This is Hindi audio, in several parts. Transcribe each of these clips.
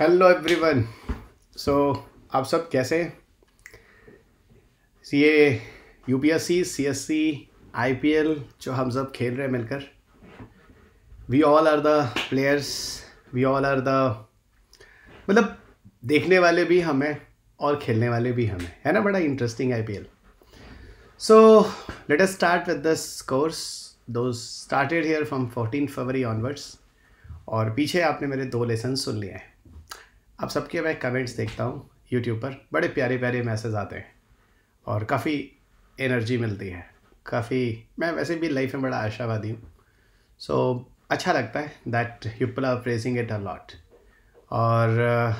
हेलो एवरीवन सो आप सब कैसे ये आई पी एल जो हम सब खेल रहे हैं मिलकर we all are the players we all are the मतलब देखने वाले भी हमें और खेलने वाले भी हमें है ना बड़ा interesting I P L so let's start with this course though started here from fourteen February onwards और पीछे आपने मेरे दो लेसन सुन लिए हैं आप सबके मैं कमेंट्स देखता हूँ यूट्यूब पर बड़े प्यारे प्यारे मैसेज आते हैं और काफ़ी एनर्जी मिलती है काफ़ी मैं वैसे भी लाइफ में बड़ा आशावादी हूँ सो so, अच्छा लगता है that people are pressing it a lot और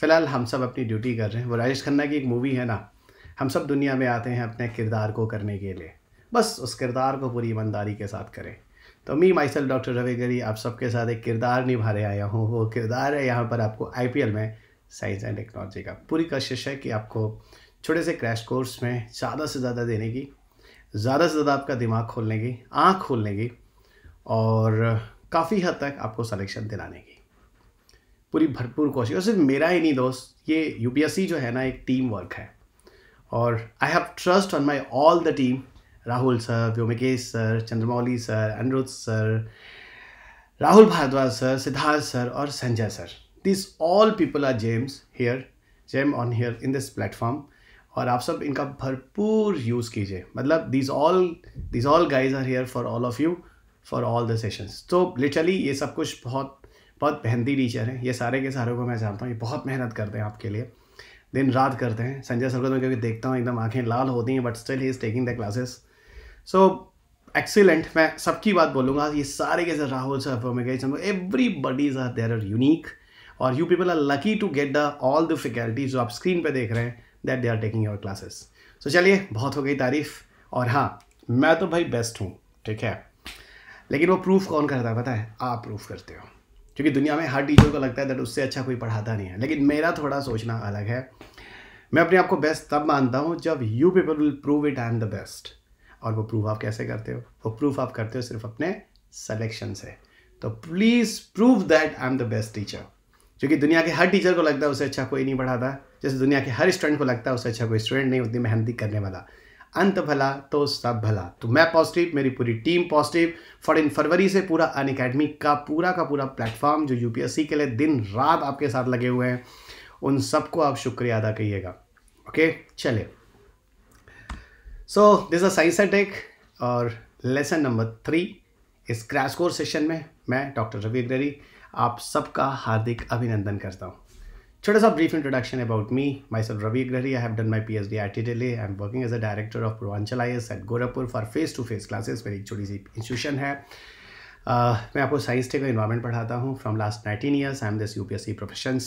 फ़िलहाल हम सब अपनी ड्यूटी कर रहे हैं वो राजेश खन्ना की एक मूवी है ना हम सब दुनिया में आते हैं अपने किरदार को करने के लिए बस उस किरदार को पूरी ईमानदारी के साथ करें तो मी माइसल डॉक्टर रवि गरी आप सबके साथ एक किरदार रहे आया हूँ वो किरदार है यहाँ पर आपको आई में साइंस एंड टेक्नोलॉजी का पूरी कोशिश है कि आपको छोटे से क्रैश कोर्स में ज़्यादा से ज़्यादा देने की ज़्यादा से ज़्यादा आपका दिमाग खोलने की आँख खोलने की और काफ़ी हद तक आपको सलेक्शन दिलाने की पूरी भरपूर कोशिश और सिर्फ मेरा ही नहीं दोस्त ये यू जो है ना एक टीम वर्क है और I have trust on my all the team Rahul sir Vyomikesh sir Chandramouli sir Aniruddh sir Rahul Bhardwaj sir Siddharth sir और Sanjay sir this all people are gems here gem on here in this platform और आप सब इनका भरपूर यूज़ कीजिए मतलब these all these all guys are here for all of you for all the sessions तो लिटरली ये सब कुछ बहुत बहुत मेहनती टीचर हैं ये सारे के सारे को मैं जानता हूँ ये बहुत मेहनत करते हैं आपके लिए दिन रात करते हैं संजय सर को तो मैं क्योंकि देखता हूँ एकदम आँखें लाल होती हैं but still he is taking the classes so excellent मैं सबकी बात बोलूँगा ये सारे के सर राहुल सर सब every buddies are there are unique और you people are lucky to get the all the faculties जो आप स्क्रीन पे देख रहे हैं that they are taking your classes so चलिए बहुत हो गई तारीफ और हाँ मैं तो भाई बेस्ट हूँ ठीक है लेकिन वो प्रूफ कौन करता है पता है आप प्रूफ करते हो क्योंकि दुनिया में हर टीचर को लगता है दैट उससे अच्छा कोई पढ़ाता नहीं है लेकिन मेरा थोड़ा सोचना अलग है मैं अपने आप को बेस्ट तब मानता हूँ जब you people will prove it I am the best और वो प्रूफ आप कैसे करते हो वो प्रूफ आप करते हो सिर्फ अपने सेलेक्शन से तो please prove that I am the best teacher क्योंकि दुनिया के हर टीचर को लगता है उसे अच्छा कोई नहीं पढ़ाता जैसे दुनिया के हर स्टूडेंट को लगता है उसे अच्छा कोई स्टूडेंट नहीं उतनी मेहनती करने वाला अंत भला तो सब भला तो मैं पॉजिटिव मेरी पूरी टीम पॉजिटिव फॉर इन फरवरी से पूरा अन अकेडमी का पूरा का पूरा प्लेटफॉर्म जो यूपीएससी के लिए दिन रात आपके साथ लगे हुए हैं उन सबको आप शुक्रिया अदा करिएगा ओके चले so this a science tech और लेसन नंबर थ्री इस क्रैश कोर्स सेशन में मैं डॉक्टर रवि अग्रेरी आप सबका हार्दिक अभिनंदन करता हूँ छोटा सा brief introduction about me myself Ravi Agrahari I have done my P H D I T Delhi I am working as a director of Purvanchal I S at Gorakhpur for face to face classes मेरी एक छोटी सी इंस्टीट्यूशन है uh, मैं आपको साइंस टेक इन्वायरमेंट पढ़ाता हूँ from last nineteen years I am this U P S C profession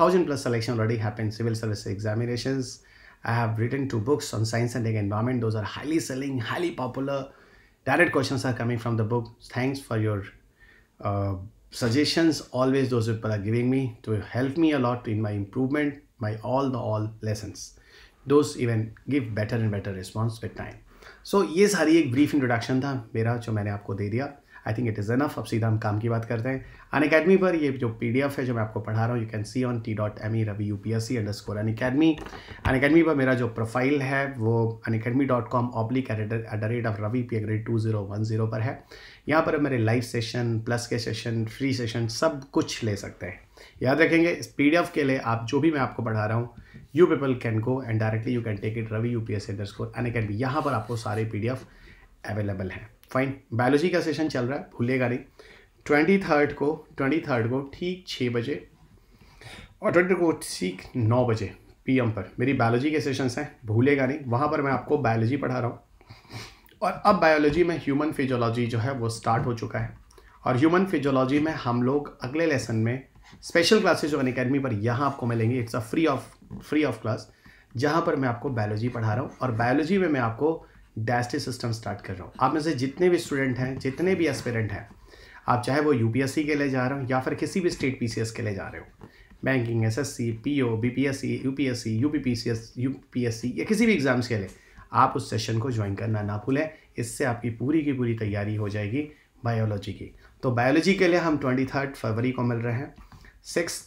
thousand plus selection already happen civil service examinations I have written two books on science and environment. Those are highly selling, highly popular. Direct questions are coming from the book. Thanks for your uh, suggestions. Always those people are giving me to help me a lot in my improvement, my all the all lessons. Those even give better and better response with time. so, ये सारी एक brief introduction था मेरा जो मैंने आपको दे दिया I think it is enough अब सीधा हम काम की बात करते हैं अन अकेडमी पर ये जो पी है जो मैं आपको पढ़ा रहा हूँ you can see on T dot M E Ravi U P S C underscore Unacademy Unacademy पर मेरा जो प्रोफाइल है वो Unacademy dot com oblique at the rate of Ravi P एग्रेड टू जीरो वन जीरो पर है यहाँ पर मेरे लाइव सेशन प्लस के सेशन फ्री सेशन सब कुछ ले सकते हैं याद रखेंगे इस पी के लिए आप जो भी मैं आपको पढ़ा रहा हूँ you people can go and directly you can take it Ravi U P S underscore Unacademy यहाँ पर आपको सारे पी डी एफ अवेलेबल हैं फाइन बायोलॉजी का सेशन चल रहा है भूलेगा नहीं ट्वेंटी थर्ड को ट्वेंटी थर्ड को ठीक छः बजे और ट्वेंटी को ठीक नौ बजे पी पर मेरी बायोलॉजी के सेशंस हैं भूलेगा नहीं वहाँ पर मैं आपको बायोलॉजी पढ़ा रहा हूँ और अब बायोलॉजी में ह्यूमन फिजोलॉजी जो है वो स्टार्ट हो चुका है और ह्यूमन फिजोलॉजी में हम लोग अगले लेसन में स्पेशल क्लासेज ऑन अकेडमी पर यहाँ आपको मिलेंगे it's a free of free of class जहाँ पर मैं आपको बायोलॉजी पढ़ा रहा हूँ और बायोलॉजी में मैं आपको डैस्टी सिस्टम स्टार्ट कर रहा हूँ आप में से जितने भी स्टूडेंट हैं जितने भी एस्पेरेंट हैं आप चाहे वो यू के लिए जा रहे हो या फिर किसी भी स्टेट पी के लिए जा रहे हो banking S S S S C C C P P P P P O B U U C S U P S C या किसी भी एग्ज़ाम्स के लिए आप उस सेशन को ज्वाइन करना ना भूलें इससे आपकी पूरी की पूरी तैयारी हो जाएगी बायोलॉजी की तो बायोलॉजी के लिए हम ट्वेंटी थर्ड फरवरी को मिल रहे हैं सिक्स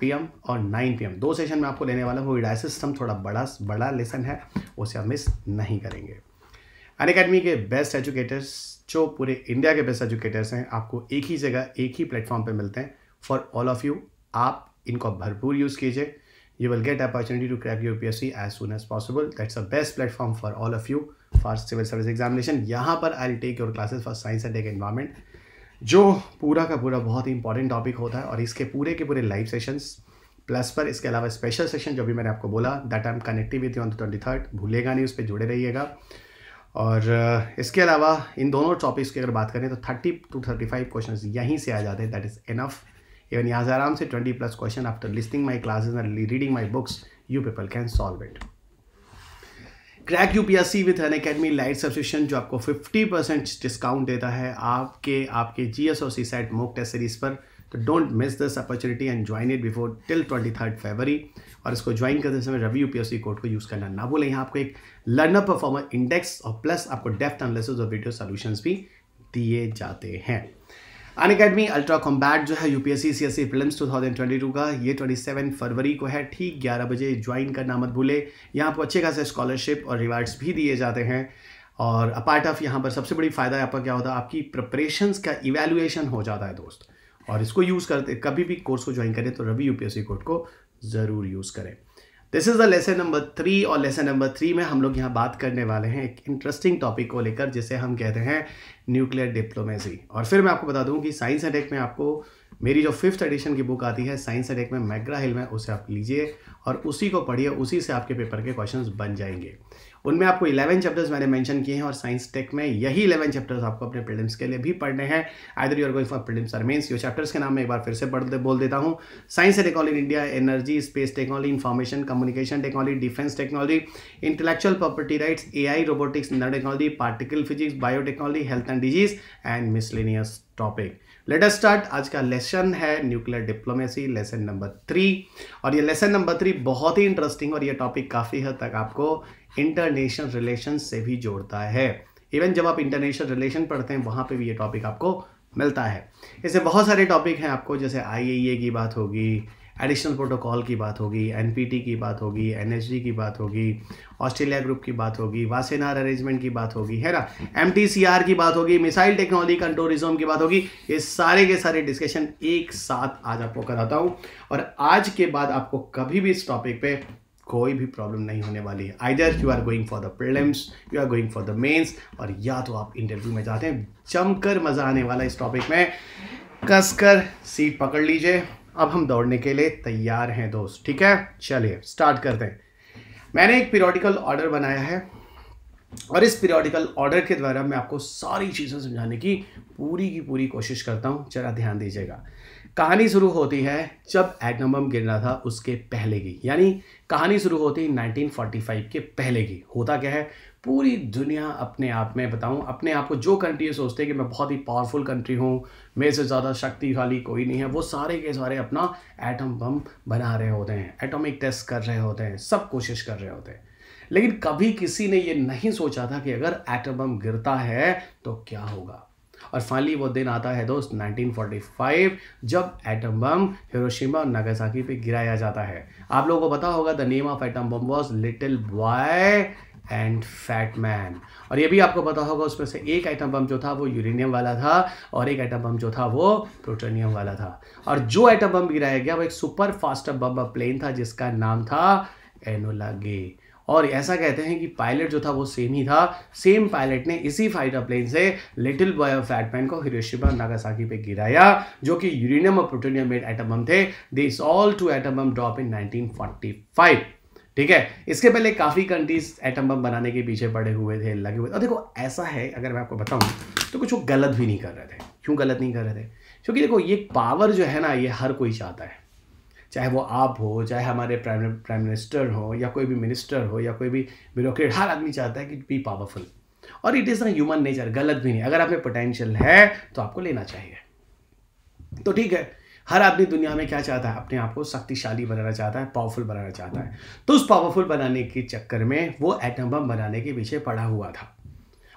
पी एम और नाइन पी एम दो सेशन में आपको लेने वाला हूँ डाय सिस्टम थोड़ा बड़ा बड़ा लेसन है उसे आप मिस नहीं करेंगे अन अकेडमी के बेस्ट एजुकेटर्स जो पूरे इंडिया के बेस्ट एजुकेटर्स हैं आपको एक ही जगह एक ही प्लेटफॉर्म पर मिलते हैं फॉर ऑल ऑफ यू आप इनको भरपूर यूज़ कीजिए you will get opportunity to crack U P S C as soon as possible that's a best platform for all of you for civil service examination यहाँ पर I take your classes for science and tech environment जो पूरा का पूरा बहुत ही इंपॉर्टेंट टॉपिक होता है और इसके पूरे के पूरे लाइव सेशंस प्लस पर इसके अलावा स्पेशल सेशन जो भी मैंने आपको बोला that I am connective with you on twenty third भूलेगा नहीं उस पर जुड़े रहिएगा और इसके अलावा इन दोनों टॉपिक्स की अगर बात करें तो thirty two thirty five question यहीं से आ जाते हैं दैट इज़ इनफ इवन यहाँ से आराम से twenty plus question after listing my classes and reading my books you people can solve it crack U P S C with Unacademy lite subscription जो आपको फिफ्टी परसेंट डिस्काउंट देता है आपके आपके G S O C set mock test series पर तो don't miss this opportunity and join it before till twenty third February और इसको ज्वाइन करते समय रवि यूपीएससी कोड को यूज़ करना ना भूलें यहाँ आपको एक लर्नर परफॉर्मर इंडेक्स और प्लस आपको डेफ्थ एनालिसिस और वीडियो सोल्यूशन भी दिए जाते हैं अन अकेडमी अल्ट्रा कॉम्बैट जो है UPSC C S C film two thousand twenty two का ये ट्वेंटी सेवन फरवरी को है ठीक ग्यारह बजे ज्वाइन करना मत भूले यहाँ आपको अच्छे खासे स्कॉलरशिप और रिवार्ड्स भी दिए जाते हैं और अपार्ट ऑफ यहाँ पर सबसे बड़ी फ़ायदा आपका क्या होता है आपकी प्रपरेशंस का इवेल्युएशन हो जाता है दोस्त और इसको यूज़ करते कभी भी कोर्स को ज्वाइन करें तो रवि यूपीएससी कोड को ज़रूर यूज़ करें this is the lesson number three और लेसन नंबर थ्री में हम लोग यहाँ बात करने वाले हैं एक इंटरेस्टिंग टॉपिक को लेकर जिसे हम कहते हैं न्यूक्लियर डिप्लोमेसी और फिर मैं आपको बता दूँ कि साइंस अटैक में आपको मेरी जो फिफ्थ एडिशन की बुक आती है साइंस अटैक में मैग्रा हिल में उसे आप लीजिए और उसी को पढ़िए उसी से आपके पेपर के क्वेश्चन बन जाएंगे उनमें आपको इलेवन चैप्टर्स मैंने मेंशन किए हैं और साइंस टेक में यही इलेवन चैप्टर्स आपको अपने प्रीलिम्स के लिए भी पढ़ने हैं either you're going for prelims और मेन्स यू चैप्टर्स के नाम मैं एक बार फिर से पढ़ दे, बोल देता हूँ science and technology in India energy space technology information communication technology defence technology intellectual property rights a robotics नर technology particle physics biotechnology health and disease and miscellaneous topic let us start आज का लेसन है nuclear diplomacy lesson number three और ये लेसन नंबर थ्री बहुत ही इंटरेस्टिंग और ये टॉपिक काफ़ी हद तक आपको इंटरनेशनल रिलेशन से भी जोड़ता है इवन जब आप इंटरनेशनल रिलेशन पढ़ते हैं वहाँ पे भी ये टॉपिक आपको मिलता है ऐसे बहुत सारे टॉपिक हैं आपको जैसे आई e की बात होगी एडिशनल प्रोटोकॉल की बात होगी एन की बात होगी एन की बात होगी ऑस्ट्रेलिया ग्रुप की बात होगी वासेनार अरेंजमेंट की बात होगी है ना एम की बात होगी मिसाइल टेक्नोलॉजी कंट्रोलिज्म की बात होगी ये सारे के सारे डिस्कशन एक साथ आज आपको कराता हूँ और आज के बाद आपको कभी भी इस टॉपिक पे कोई भी प्रॉब्लम नहीं होने वाली है either you are going for the prelims you are going for the mains और या तो आप इंटरव्यू में जाते हैं जमकर मज़ा आने वाला इस टॉपिक में कसकर सीट पकड़ लीजिए अब हम दौड़ने के लिए तैयार हैं दोस्त ठीक है चलिए स्टार्ट करते हैं मैंने एक पीरियोडिकल ऑर्डर बनाया है और इस पीरियोडिकल ऑर्डर के द्वारा मैं आपको सारी चीज़ें समझाने की पूरी की पूरी कोशिश करता हूँ जरा ध्यान दीजिएगा कहानी शुरू होती है जब एटम बम गिर रहा था उसके पहले की यानी कहानी शुरू होती है 1945 के पहले की होता क्या है पूरी दुनिया अपने आप में बताऊं अपने आप को जो कंट्री सोचते हैं कि मैं बहुत ही पावरफुल कंट्री हूँ मेरे से ज़्यादा शक्तिशाली कोई नहीं है वो सारे के सारे अपना एटम बम बना रहे होते हैं एटॉमिक टेस्ट कर रहे होते हैं सब कोशिश कर रहे होते हैं लेकिन कभी किसी ने ये नहीं सोचा था कि अगर एटम बम गिरता है तो क्या होगा और फाइनली वो दिन आता है दोस्त 1945 जब एटम बम हिरोशिमा और नागासाकी पे गिराया जाता है आप लोगों को पता होगा the name of atom bomb was little boy and fat man और ये भी आपको पता होगा उसमें से एक आइटम बम जो था वो यूरेनियम वाला था और एक आइटम बम जो था वो प्रोटोनियम वाला था और जो आइटम बम गिराया गया वो एक सुपर फास्ट बम प्लेन था जिसका नाम था एनोला गे और ऐसा कहते हैं कि पायलट जो था वो सेम ही था सेम पायलट ने इसी फाइटर प्लेन से लिटिल बॉय ऑफ फैटमैन को हिरोशिमा नागासाकी पे गिराया जो कि यूरेनियम और प्रोटोनियम मेड एटम बम थे this all two atom bomb drop in 1945 ठीक है इसके पहले काफ़ी कंट्रीज एटम बम बनाने के पीछे पड़े हुए थे लगे हुए और देखो ऐसा है अगर मैं आपको बताऊं तो कुछ वो गलत भी नहीं कर रहे थे क्यों गलत नहीं कर रहे थे क्योंकि देखो ये पावर जो है ना ये हर कोई चाहता है चाहे वो आप हो चाहे हमारे प्राइम प्राइम मिनिस्टर हो या कोई भी मिनिस्टर हो या कोई भी ब्यूरोक्रेट हर आदमी चाहता है कि बी पावरफुल और इट इज़ ना ह्यूमन नेचर गलत भी नहीं अगर आप में पोटेंशियल है तो आपको लेना चाहिए तो ठीक है हर आदमी दुनिया में क्या चाहता है अपने आप को शक्तिशाली बनाना चाहता है पावरफुल बनाना चाहता है तो उस पावरफुल बनाने के चक्कर में वो एटम बम बनाने के पीछे पड़ा हुआ था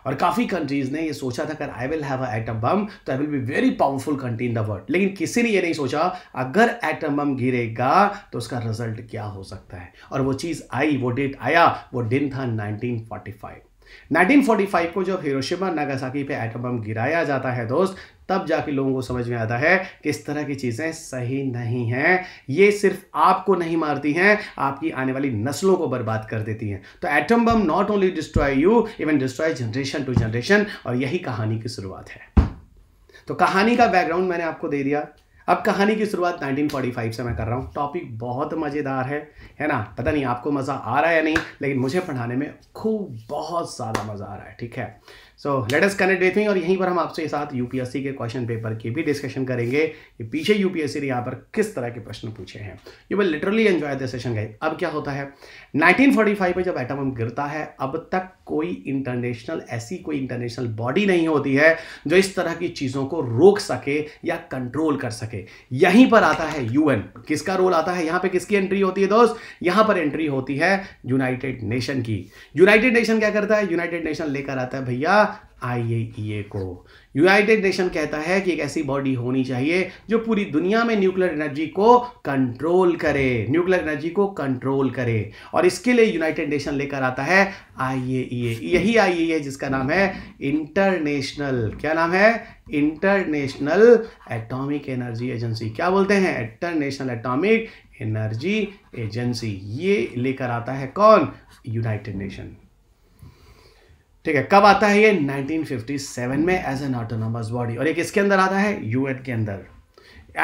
और काफ़ी कंट्रीज ने ये सोचा था अगर I will have a atom bomb तो I will be very powerful country in the world लेकिन किसी ने ये नहीं सोचा अगर एटम बम गिरेगा तो उसका रिजल्ट क्या हो सकता है और वो चीज़ आई वो डेट आया वो दिन था 1945 1945 को जब हिरोशिमा नागासाकी पे एटम बम गिराया जाता है दोस्त तब जाके लोगों को समझ में आता है कि इस तरह की चीज़ें सही नहीं हैं ये सिर्फ आपको नहीं मारती हैं आपकी आने वाली नस्लों को बर्बाद कर देती हैं तो atom bomb not only destroy you even destroy generation to generation और यही कहानी की शुरुआत है तो कहानी का बैकग्राउंड मैंने आपको दे दिया अब कहानी की शुरुआत 1945 से मैं कर रहा हूँ टॉपिक बहुत मज़ेदार है है ना पता नहीं आपको मज़ा आ रहा है या नहीं लेकिन मुझे पढ़ाने में खूब बहुत ज़्यादा मज़ा आ रहा है ठीक है सो लेट अस कनेक्ट देते हैं और यहीं पर हम आपसे साथ यूपीएससी के क्वेश्चन पेपर की भी डिस्कशन करेंगे कि पीछे यूपीएससी ने यहाँ पर किस तरह के प्रश्न पूछे हैं you will literally enjoy the session गए अब क्या होता है 1945 में जब एटम गिरता है अब तक कोई इंटरनेशनल ऐसी कोई इंटरनेशनल बॉडी नहीं होती है जो इस तरह की चीज़ों को रोक सके या कंट्रोल कर सके यहीं पर आता है यू किसका रोल आता है यहाँ पे किसकी एंट्री होती है दोस्त यहाँ पर एंट्री होती है यूनाइटेड नेशन की यूनाइटेड नेशन क्या करता है यूनाइटेड नेशन लेकर आता है भैया ए को यूनाइटेड नेशन कहता है कि एक ऐसी बॉडी होनी चाहिए जो पूरी दुनिया में न्यूक्लियर एनर्जी को कंट्रोल करे न्यूक्लियर एनर्जी को कंट्रोल करे और इसके लिए यूनाइटेड नेशन लेकर आता है ए e यही आईएईए e जिसका नाम है इंटरनेशनल क्या नाम है इंटरनेशनल एटॉमिक एनर्जी एजेंसी क्या बोलते हैं इंटरनेशनल एटॉमिक एनर्जी एजेंसी ये लेकर आता है कौन यूनाइटेड नेशन ठीक है कब आता है ये 1957 में एज एन ऑटोनॉमस बॉडी और ये किसके अंदर आता है यूएन के अंदर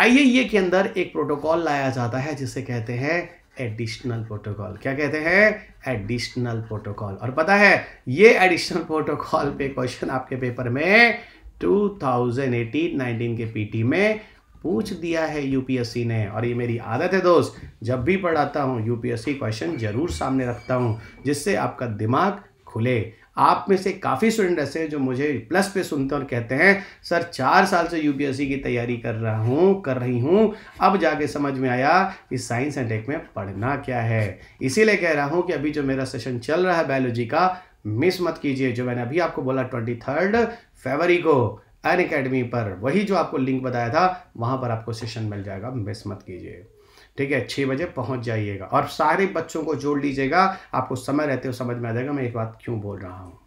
आईए के अंदर एक प्रोटोकॉल लाया जाता है जिसे कहते हैं एडिशनल प्रोटोकॉल क्या कहते हैं एडिशनल प्रोटोकॉल और पता है ये एडिशनल प्रोटोकॉल पे क्वेश्चन आपके पेपर में 2018-19 के पीटी में पूछ दिया है यूपीएससी ने और ये मेरी आदत है दोस्त जब भी पढ़ाता हूँ यूपीएससी क्वेश्चन जरूर सामने रखता हूँ जिससे आपका दिमाग खुले आप में से काफ़ी स्टूडेंट ऐसे हैं जो मुझे प्लस पे सुनते हैं और कहते हैं सर चार साल से यूपीएससी की तैयारी कर रहा हूँ कर रही हूँ अब जाके समझ में आया कि साइंस एंड टेक में पढ़ना क्या है इसीलिए कह रहा हूँ कि अभी जो मेरा सेशन चल रहा है बायोलॉजी का मिस मत कीजिए जो मैंने अभी आपको बोला ट्वेंटी थर्ड फरवरी को अन अकेडमी पर वही जो आपको लिंक बताया था वहाँ पर आपको सेशन मिल जाएगा मिस मत कीजिए ठीक है छः बजे पहुंच जाइएगा और सारे बच्चों को जोड़ लीजिएगा आपको समय रहते हो समझ में आ जाएगा मैं एक बात क्यों बोल रहा हूँ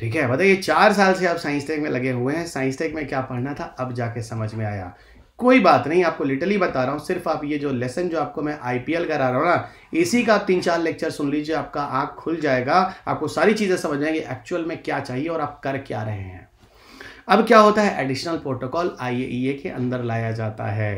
ठीक है बताइए चार साल से आप साइंस टेक में लगे हुए हैं साइंस टेक में क्या पढ़ना था अब जाके समझ में आया कोई बात नहीं आपको लिटरली बता रहा हूँ सिर्फ आप ये जो लेसन जो आपको मैं आईपीएल करा रहा हूँ ना इसी का आप तीन चार लेक्चर सुन लीजिए आपका आँख खुल जाएगा आपको सारी चीज़ें समझ आएंगे एक्चुअल में क्या चाहिए और आप कर क्या रहे हैं अब क्या होता है एडिशनल प्रोटोकॉल आई के अंदर लाया जाता है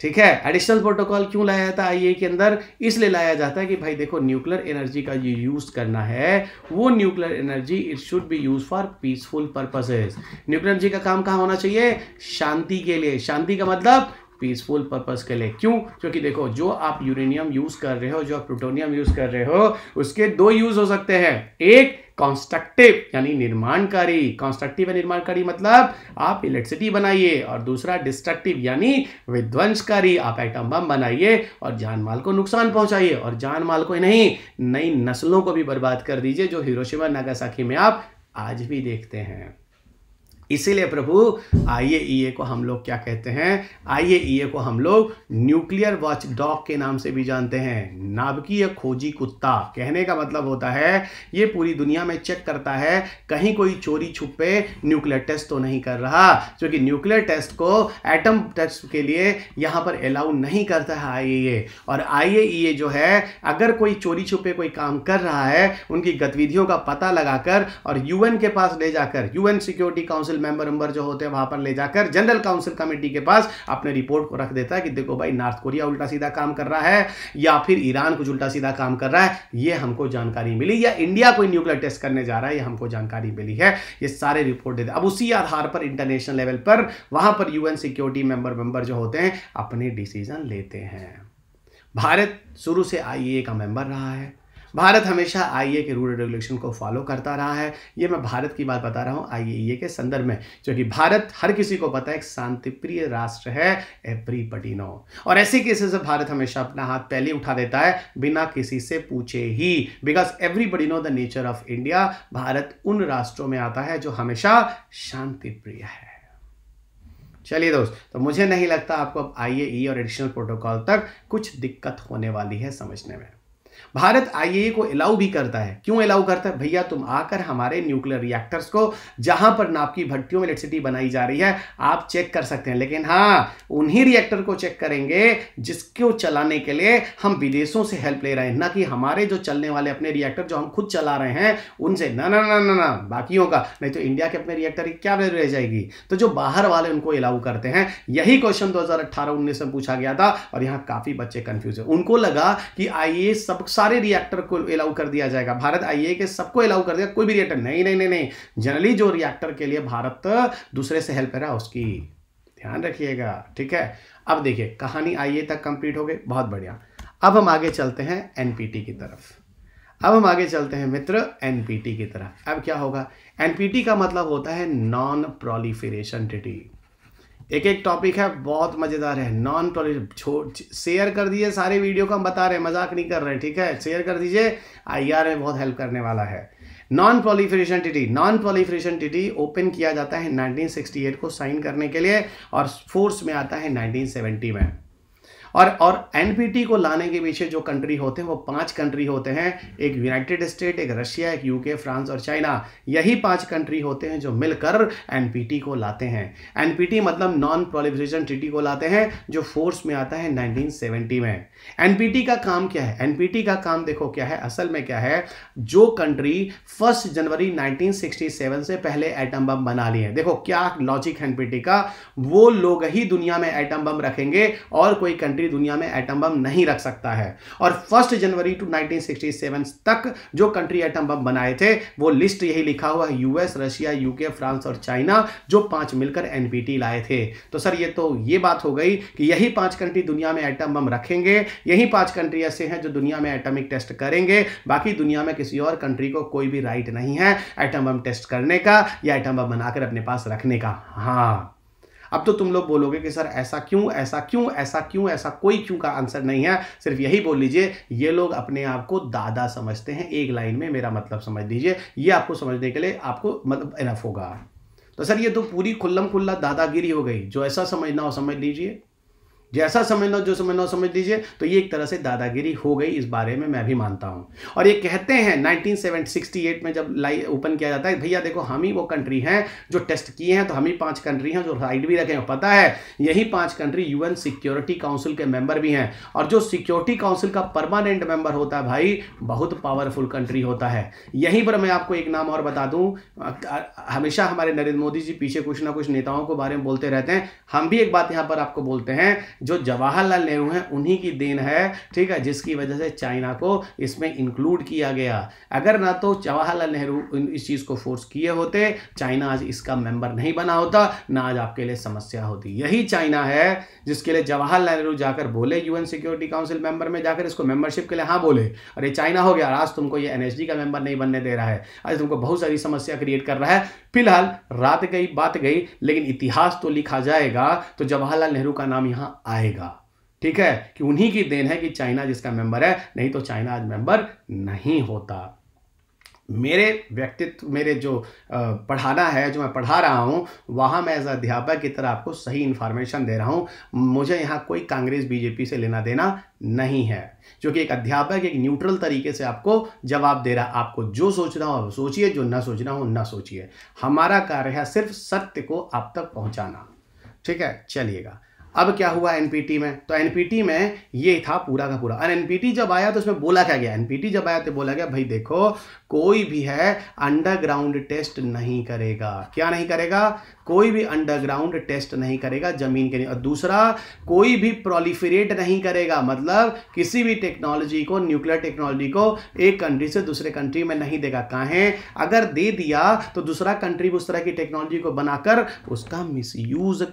ठीक है एडिशनल प्रोटोकॉल क्यों लाया जाता है आई के अंदर इसलिए लाया जाता है कि भाई देखो न्यूक्लियर एनर्जी का जो यूज़ करना है वो nuclear energy it should be use for peaceful purposes nuclear energy का काम कहाँ होना चाहिए शांति के लिए शांति का मतलब पीसफुल पर्पस के लिए क्यों क्योंकि देखो जो आप यूरेनियम यूज़ कर रहे हो जो आप प्लूटोनियम यूज़ कर रहे हो उसके दो यूज़ हो सकते हैं एक कॉन्स्ट्रक्टिव यानी निर्माणकारी कॉन्स्ट्रक्टिव निर्माणकारी मतलब आप इलेक्ट्रिसिटी बनाइए और दूसरा डिस्ट्रक्टिव यानी विध्वंसकारी आप एटम बम बनाइए और जान माल को नुकसान पहुंचाइए और जान माल को नहीं नई नस्लों को भी बर्बाद कर दीजिए जो हिरोशिमा नागासाकी में आप आज भी देखते हैं इसीलिए प्रभु ए e को हम लोग क्या कहते हैं ए e को हम लोग न्यूक्लियर वॉच डॉग के नाम से भी जानते हैं नाभिकीय खोजी कुत्ता कहने का मतलब होता है ये पूरी दुनिया में चेक करता है कहीं कोई चोरी छुपे न्यूक्लियर टेस्ट तो नहीं कर रहा क्योंकि न्यूक्लियर टेस्ट को एटम टेस्ट के लिए यहाँ पर अलाउ नहीं करता है ए और ए e जो है अगर कोई चोरी छुपे कोई काम कर रहा है उनकी गतिविधियों का पता लगाकर और यूएन के पास ले जाकर UN security council council member member जो होते हैं वहां पर ले जाकर जनरल काउंसिल कमेटी के पास अपने रिपोर्ट को रख देता है कि देखो भाई नॉर्थ कोरिया उल्टा सीधा काम कर रहा है या फिर ईरान कुछ उल्टा सीधा काम कर रहा है ये हमको जानकारी मिली या इंडिया कोई न्यूक्लियर टेस्ट करने जा रहा है ये हमको जानकारी मिली है ये सारे रिपोर्ट देते अब उसी आधार पर इंटरनेशनल लेवल पर वहां पर यूएन सिक्योरिटी मेंबर मेंबर जो होते हैं अपने डिसीजन लेते हैं भारत शुरू से आईए का मेंबर रहा है भारत हमेशा आई के रूल रेगुलेशन को फॉलो करता रहा है ये मैं भारत की बात बता रहा हूँ आई e के संदर्भ में क्योंकि भारत हर किसी को पता है एक शांतिप्रिय राष्ट्र है एवरी बडी नो और ऐसे केसेस में भारत हमेशा अपना हाथ पहले उठा देता है बिना किसी से पूछे ही because everybody know the nature of India भारत उन राष्ट्रों में आता है जो हमेशा शांतिप्रिय है चलिए दोस्त तो मुझे नहीं लगता आपको अब आई e और एडिशनल प्रोटोकॉल तक कुछ दिक्कत होने वाली है समझने में भारत आईए को अलाउ भी करता है क्यों अलाउ करता है भैया तुम आकर हमारे न्यूक्लियर रिएक्टर्स को जहां पर नाप की भट्टियों में इलेक्ट्रिसिटी बनाई जा रही है आप चेक कर सकते हैं लेकिन हाँ उन्हीं रिएक्टर को चेक करेंगे जिसको चलाने के लिए हम विदेशों से हेल्प ले रहे हैं ना कि हमारे जो चलने वाले अपने रिएक्टर जो हम खुद चला रहे हैं उनसे ना ना ना ना ना बाकियों का नहीं तो इंडिया के अपने रिएक्टर की क्या वैल्यू रह जाएगी तो जो बाहर वाले उनको अलाउ करते हैं यही क्वेश्चन दो हजार में पूछा गया था और यहाँ काफी बच्चे कंफ्यूज है उनको लगा कि आइए सब साथ सारे रिएक्टर को अलाउ कर दिया जाएगा भारत आइए कि सबको अलाउ कर दिया कोई भी रिएक्टर नहीं नहीं नहीं नहीं जनरली जो रिएक्टर के लिए भारत दूसरे से हेल्प कर रहा उसकी ध्यान रखिएगा ठीक है अब देखिए कहानी आइए तक कंप्लीट हो गई बहुत बढ़िया अब हम आगे चलते हैं एनपीटी की तरफ अब हम आगे चलते हैं मित्र एनपीटी की तरफ अब क्या होगा एनपीटी का मतलब होता है नॉन प्रोलीफेरेशन ट्रिटी एक एक टॉपिक है बहुत मज़ेदार है नॉन छोड़ शेयर कर दीजिए सारे वीडियो का हम बता रहे हैं मजाक नहीं कर रहे हैं ठीक है शेयर कर दीजिए आई आर में बहुत हेल्प करने वाला है non proliferation टिटी non proliferation टिटी open किया जाता है 1968 को साइन करने के लिए और फोर्स में आता है 1970 में और और एनपीटी को लाने के पीछे जो कंट्री होते हैं वो पांच कंट्री होते हैं एक यूनाइटेड स्टेट एक रशिया एक यूके फ्रांस और चाइना यही पांच कंट्री होते हैं जो मिलकर एनपीटी को लाते हैं एनपीटी मतलब नॉन प्रोलिफ्रेशन ट्रीटी को लाते हैं जो फोर्स में आता है नाइनटीन में एनपीटी का काम क्या है एनपीटी का काम देखो क्या है असल में क्या है जो कंट्री फर्स्ट जनवरी नाइनटीन से पहले एटम बम बना लिए देखो क्या लॉजिक एनपीटी का वो लोग ही दुनिया में एटम बम रखेंगे और कोई कंट्री भी दुनिया में एटम बम नहीं रख सकता है और फर्स्ट जनवरी टू 1967 तक जो कंट्री एटम बम बनाए थे वो लिस्ट यही लिखा हुआ है यूएस रशिया यूके फ्रांस और चाइना जो पांच मिलकर एनपीटी लाए थे तो सर ये तो ये बात हो गई कि यही पांच कंट्री दुनिया में एटम बम रखेंगे यही पांच कंट्री ऐसे हैं जो दुनिया में एटमिक टेस्ट करेंगे बाकी दुनिया में किसी और कंट्री को कोई भी राइट नहीं है एटम बम टेस्ट करने का या एटम बम बनाकर अपने पास रखने का हाँ अब तो तुम लोग बोलोगे कि सर ऐसा क्यों ऐसा क्यों ऐसा क्यों ऐसा कोई क्यों का आंसर नहीं है सिर्फ यही बोल लीजिए ये लोग अपने आप को दादा समझते हैं एक लाइन में मेरा मतलब समझ लीजिए ये आपको समझने के लिए आपको मतलब इनफ होगा तो सर ये तो पूरी खुल्लम खुल्ला दादागिरी हो गई जो ऐसा समझना हो समझ लीजिए जैसा समझना जो समझना समझ लीजिए तो ये एक तरह से दादागिरी हो गई इस बारे में मैं भी मानता हूँ और ये कहते हैं 1968 में जब लाई ओपन किया जाता है भैया देखो हम ही वो कंट्री हैं जो टेस्ट किए हैं तो हम ही पांच कंट्री हैं जो राइड भी रखे हैं पता है यही पांच कंट्री यूएन सिक्योरिटी काउंसिल के मेंबर भी हैं और जो सिक्योरिटी काउंसिल का परमानेंट मेंबर होता है भाई बहुत पावरफुल कंट्री होता है यहीं पर मैं आपको एक नाम और बता दूँ हमेशा हमारे नरेंद्र मोदी जी पीछे कुछ ना कुछ नेताओं के बारे में बोलते रहते हैं हम भी एक बात यहाँ पर आपको बोलते हैं जो जवाहरलाल नेहरू हैं उन्हीं की देन है ठीक है जिसकी वजह से चाइना को इसमें इंक्लूड किया गया अगर ना तो जवाहरलाल नेहरू इस चीज़ को फोर्स किए होते चाइना आज इसका मेंबर नहीं बना होता ना आज आपके लिए समस्या होती यही चाइना है जिसके लिए जवाहरलाल नेहरू जाकर बोले यूएन सिक्योरिटी काउंसिल मेंबर में जाकर इसको मेंबरशिप के लिए हाँ बोले अरे चाइना हो गया आज तुमको ये एनएसडी का मेंबर नहीं बनने दे रहा है आज तुमको बहुत सारी समस्या क्रिएट कर रहा है फिलहाल रात गई बात गई लेकिन इतिहास तो लिखा जाएगा तो जवाहरलाल नेहरू का नाम यहाँ आएगा ठीक है कि उन्हीं की देन है कि चाइना जिसका मेंबर है नहीं तो चाइना आज मेंबर नहीं होता मेरे व्यक्तित्व मेरे जो पढ़ाना है जो मैं पढ़ा रहा हूँ वहाँ मैं एज अध्यापक की तरह आपको सही इन्फॉर्मेशन दे रहा हूँ मुझे यहाँ कोई कांग्रेस बीजेपी से लेना देना नहीं है जो कि एक अध्यापक एक न्यूट्रल तरीके से आपको जवाब दे रहा आपको जो सोचना हो सोचिए जो ना सोचना हो न सोचिए हमारा कार्य है सिर्फ सत्य को आप तक पहुँचाना ठीक है चलिएगा अब क्या हुआ एनपीटी में तो एनपीटी में ये था पूरा का पूरा और एनपीटी जब आया तो उसमें बोला क्या गया एनपीटी जब आया तो बोला गया भाई देखो कोई भी है अंडरग्राउंड टेस्ट नहीं करेगा क्या नहीं करेगा कोई भी अंडरग्राउंड टेस्ट नहीं करेगा जमीन के लिए और दूसरा कोई भी प्रोलिफिरेट नहीं करेगा मतलब किसी भी टेक्नोलॉजी को न्यूक्लियर टेक्नोलॉजी को एक कंट्री से दूसरे कंट्री में नहीं देगा कहें अगर दे दिया तो दूसरा कंट्री उस तरह की टेक्नोलॉजी को बनाकर उसका मिस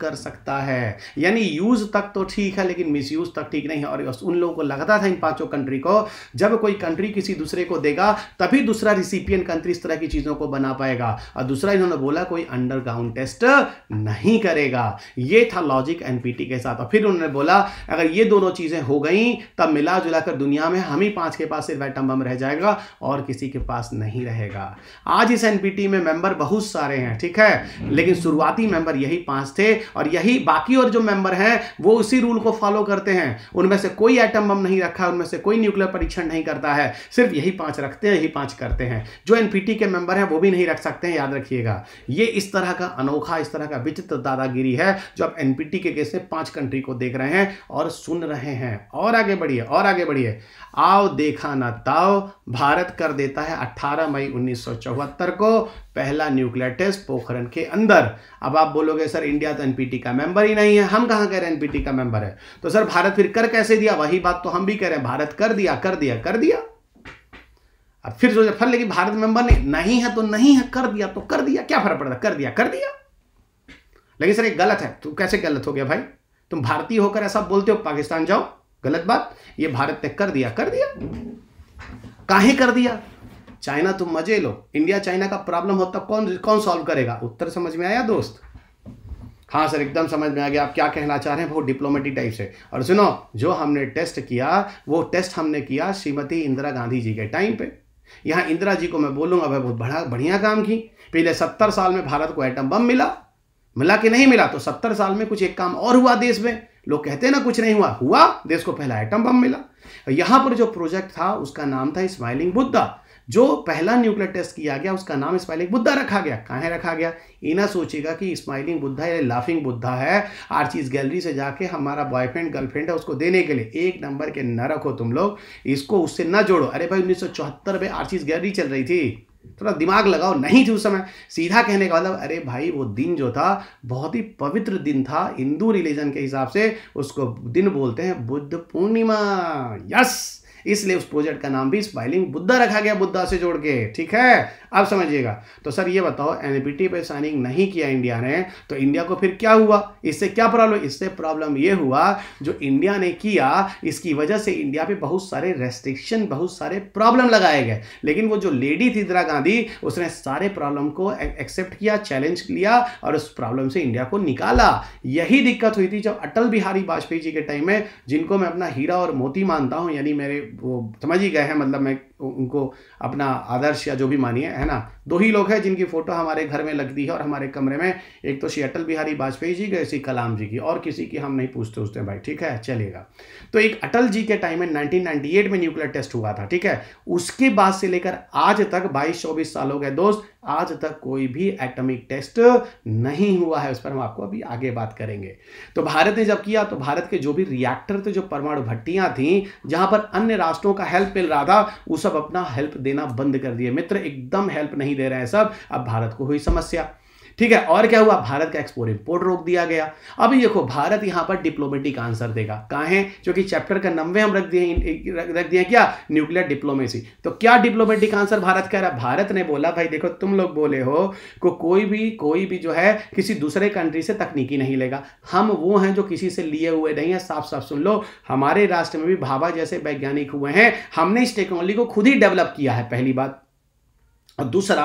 कर सकता है यानी यूज तक तो ठीक है लेकिन मिस तक ठीक नहीं है और उन लोगों को लगता था इन पांचों कंट्री को जब कोई कंट्री किसी दूसरे को देगा तभी दूसरा रिसिपियन कंट्री इस तरह की चीज़ों को बना पाएगा और दूसरा इन्होंने बोला कोई अंडरग्राउंड टेस्ट एग्जिस्ट नहीं करेगा ये था लॉजिक एनपीटी के साथ और फिर उन्होंने बोला अगर ये दोनों चीज़ें हो गई तब मिला जुला कर दुनिया में हम ही पांच के पास सिर्फ एटम बम रह जाएगा और किसी के पास नहीं रहेगा आज इस एनपीटी में मेंबर बहुत सारे हैं ठीक है लेकिन शुरुआती मेंबर यही पांच थे और यही बाकी और जो मेंबर हैं वो उसी रूल को फॉलो करते हैं उनमें से कोई एटम बम नहीं रखा उनमें से कोई न्यूक्लियर परीक्षण नहीं करता है सिर्फ यही पांच रखते हैं यही पांच करते हैं जो एनपीटी के मेंबर हैं वो भी नहीं रख सकते हैं याद रखिएगा ये इस तरह का अनोखा चौथा इस तरह का विचित्र दादागिरी है जो आप एनपीटी के केस में पांच कंट्री को देख रहे हैं और सुन रहे हैं और आगे बढ़िए और आगे बढ़िए आओ देखा ना ताओ भारत कर देता है 18 मई 1974 को पहला न्यूक्लियर टेस्ट पोखरण के अंदर अब आप बोलोगे सर इंडिया तो एनपीटी का मेंबर ही नहीं है हम कहाँ कह रहे हैं एनपीटी का मेंबर है तो सर भारत फिर कर कैसे दिया वही बात तो हम भी कह रहे हैं भारत कर दिया कर दिया कर दिया अब फिर सोचा फर लेकिन भारत मेंबर नहीं नहीं है तो नहीं है कर दिया तो कर दिया क्या फर्क पड़ता कर दिया कर दिया लेकिन सर ये गलत है तू तो कैसे गलत हो गया भाई तुम भारतीय होकर ऐसा बोलते हो पाकिस्तान जाओ गलत बात ये भारत ने कर दिया कर दिया काहे कर दिया चाइना तुम मजे लो इंडिया चाइना का प्रॉब्लम होता कौन कौन सॉल्व करेगा उत्तर समझ में आया दोस्त हाँ सर एकदम समझ में आ गया आप क्या कहना चाह रहे हैं बहुत डिप्लोमेटिक टाइप से और सुनो जो हमने टेस्ट किया वो टेस्ट हमने किया श्रीमती इंदिरा गांधी जी के टाइम पे यहाँ इंदिरा जी को मैं बोलूँगा भाई बहुत बड़ा बढ़िया काम की पिछले सत्तर साल में भारत को एटम बम मिला मिला कि नहीं मिला तो सत्तर साल में कुछ एक काम और हुआ देश में लोग कहते हैं ना कुछ नहीं हुआ हुआ देश को पहला एटम बम मिला यहां पर जो प्रोजेक्ट था उसका नाम था स्माइलिंग बुद्धा जो पहला न्यूक्लियर टेस्ट किया गया उसका नाम स्माइलिंग बुद्धा रखा गया कहा रखा गया ये ना सोचेगा कि स्माइलिंग बुद्धा या लाफिंग बुद्धा है आर चीज गैलरी से जाके हमारा बॉयफ्रेंड गर्लफ्रेंड है उसको देने के लिए एक नंबर के न रखो तुम लोग इसको उससे ना जोड़ो अरे भाई उन्नीस में आर चीज गैलरी चल रही थी थोड़ा दिमाग लगाओ नहीं थी उस समय सीधा कहने का मतलब अरे भाई वो दिन जो था बहुत ही पवित्र दिन था हिंदू रिलीजन के हिसाब से उसको दिन बोलते हैं बुद्ध पूर्णिमा यस इसलिए उस प्रोजेक्ट का नाम भी स्पाइलिंग बुद्धा रखा गया बुद्धा से जोड़ के ठीक है अब समझिएगा तो सर ये बताओ एनपीटी पे साइनिंग नहीं किया इंडिया ने तो इंडिया को फिर क्या हुआ इससे क्या प्रॉब्लम इससे प्रॉब्लम ये हुआ जो इंडिया ने किया इसकी वजह से इंडिया पे बहुत सारे रेस्ट्रिक्शन बहुत सारे प्रॉब्लम लगाए गए लेकिन वो जो लेडी थी इंदिरा गांधी उसने सारे प्रॉब्लम को एक्सेप्ट किया चैलेंज लिया और उस प्रॉब्लम से इंडिया को निकाला यही दिक्कत हुई थी जब अटल बिहारी वाजपेयी जी के टाइम में जिनको मैं अपना हीरा और मोती मानता हूँ यानी मेरे वो समझ ही गए हैं मतलब मैं उनको अपना आदर्श या जो भी मानिए है ना दो ही लोग हैं जिनकी फ़ोटो हमारे घर में लग दी है और हमारे कमरे में एक तो श्री अटल बिहारी वाजपेयी जी की कलाम जी की और किसी की हम नहीं पूछते उसने भाई ठीक है चलेगा तो एक अटल जी के टाइम में नाइनटीन में न्यूक्लियर टेस्ट हुआ था ठीक है उसके बाद से लेकर आज तक बाईस चौबीस साल हो गए दोस्त आज तक कोई भी एटॉमिक टेस्ट नहीं हुआ है उस पर हम आपको अभी आगे बात करेंगे तो भारत ने जब किया तो भारत के जो भी रिएक्टर थे जो परमाणु भट्टियां थी जहां पर अन्य राष्ट्रों का हेल्प मिल रहा था वो सब अपना हेल्प देना बंद कर दिए मित्र एकदम हेल्प नहीं दे रहे हैं सब अब भारत को हुई समस्या ठीक है और क्या हुआ भारत का एक्सपोर्ट इंपोर्ट रोक दिया गया अभी देखो भारत यहां पर डिप्लोमेटिक आंसर देगा कहा काहे क्योंकि चैप्टर का नंबे हम रख दिए रख दिया क्या न्यूक्लियर डिप्लोमेसी तो क्या डिप्लोमेटिक आंसर भारत कह रहा भारत ने बोला भाई देखो तुम लोग बोले हो को कोई भी कोई भी जो है किसी दूसरे कंट्री से तकनीकी नहीं लेगा हम वो हैं जो किसी से लिए हुए नहीं है साफ साफ सुन लो हमारे राष्ट्र में भी भाभा जैसे वैज्ञानिक हुए हैं हमने इस टेक्नोलॉजी को खुद ही डेवलप किया है पहली बात और दूसरा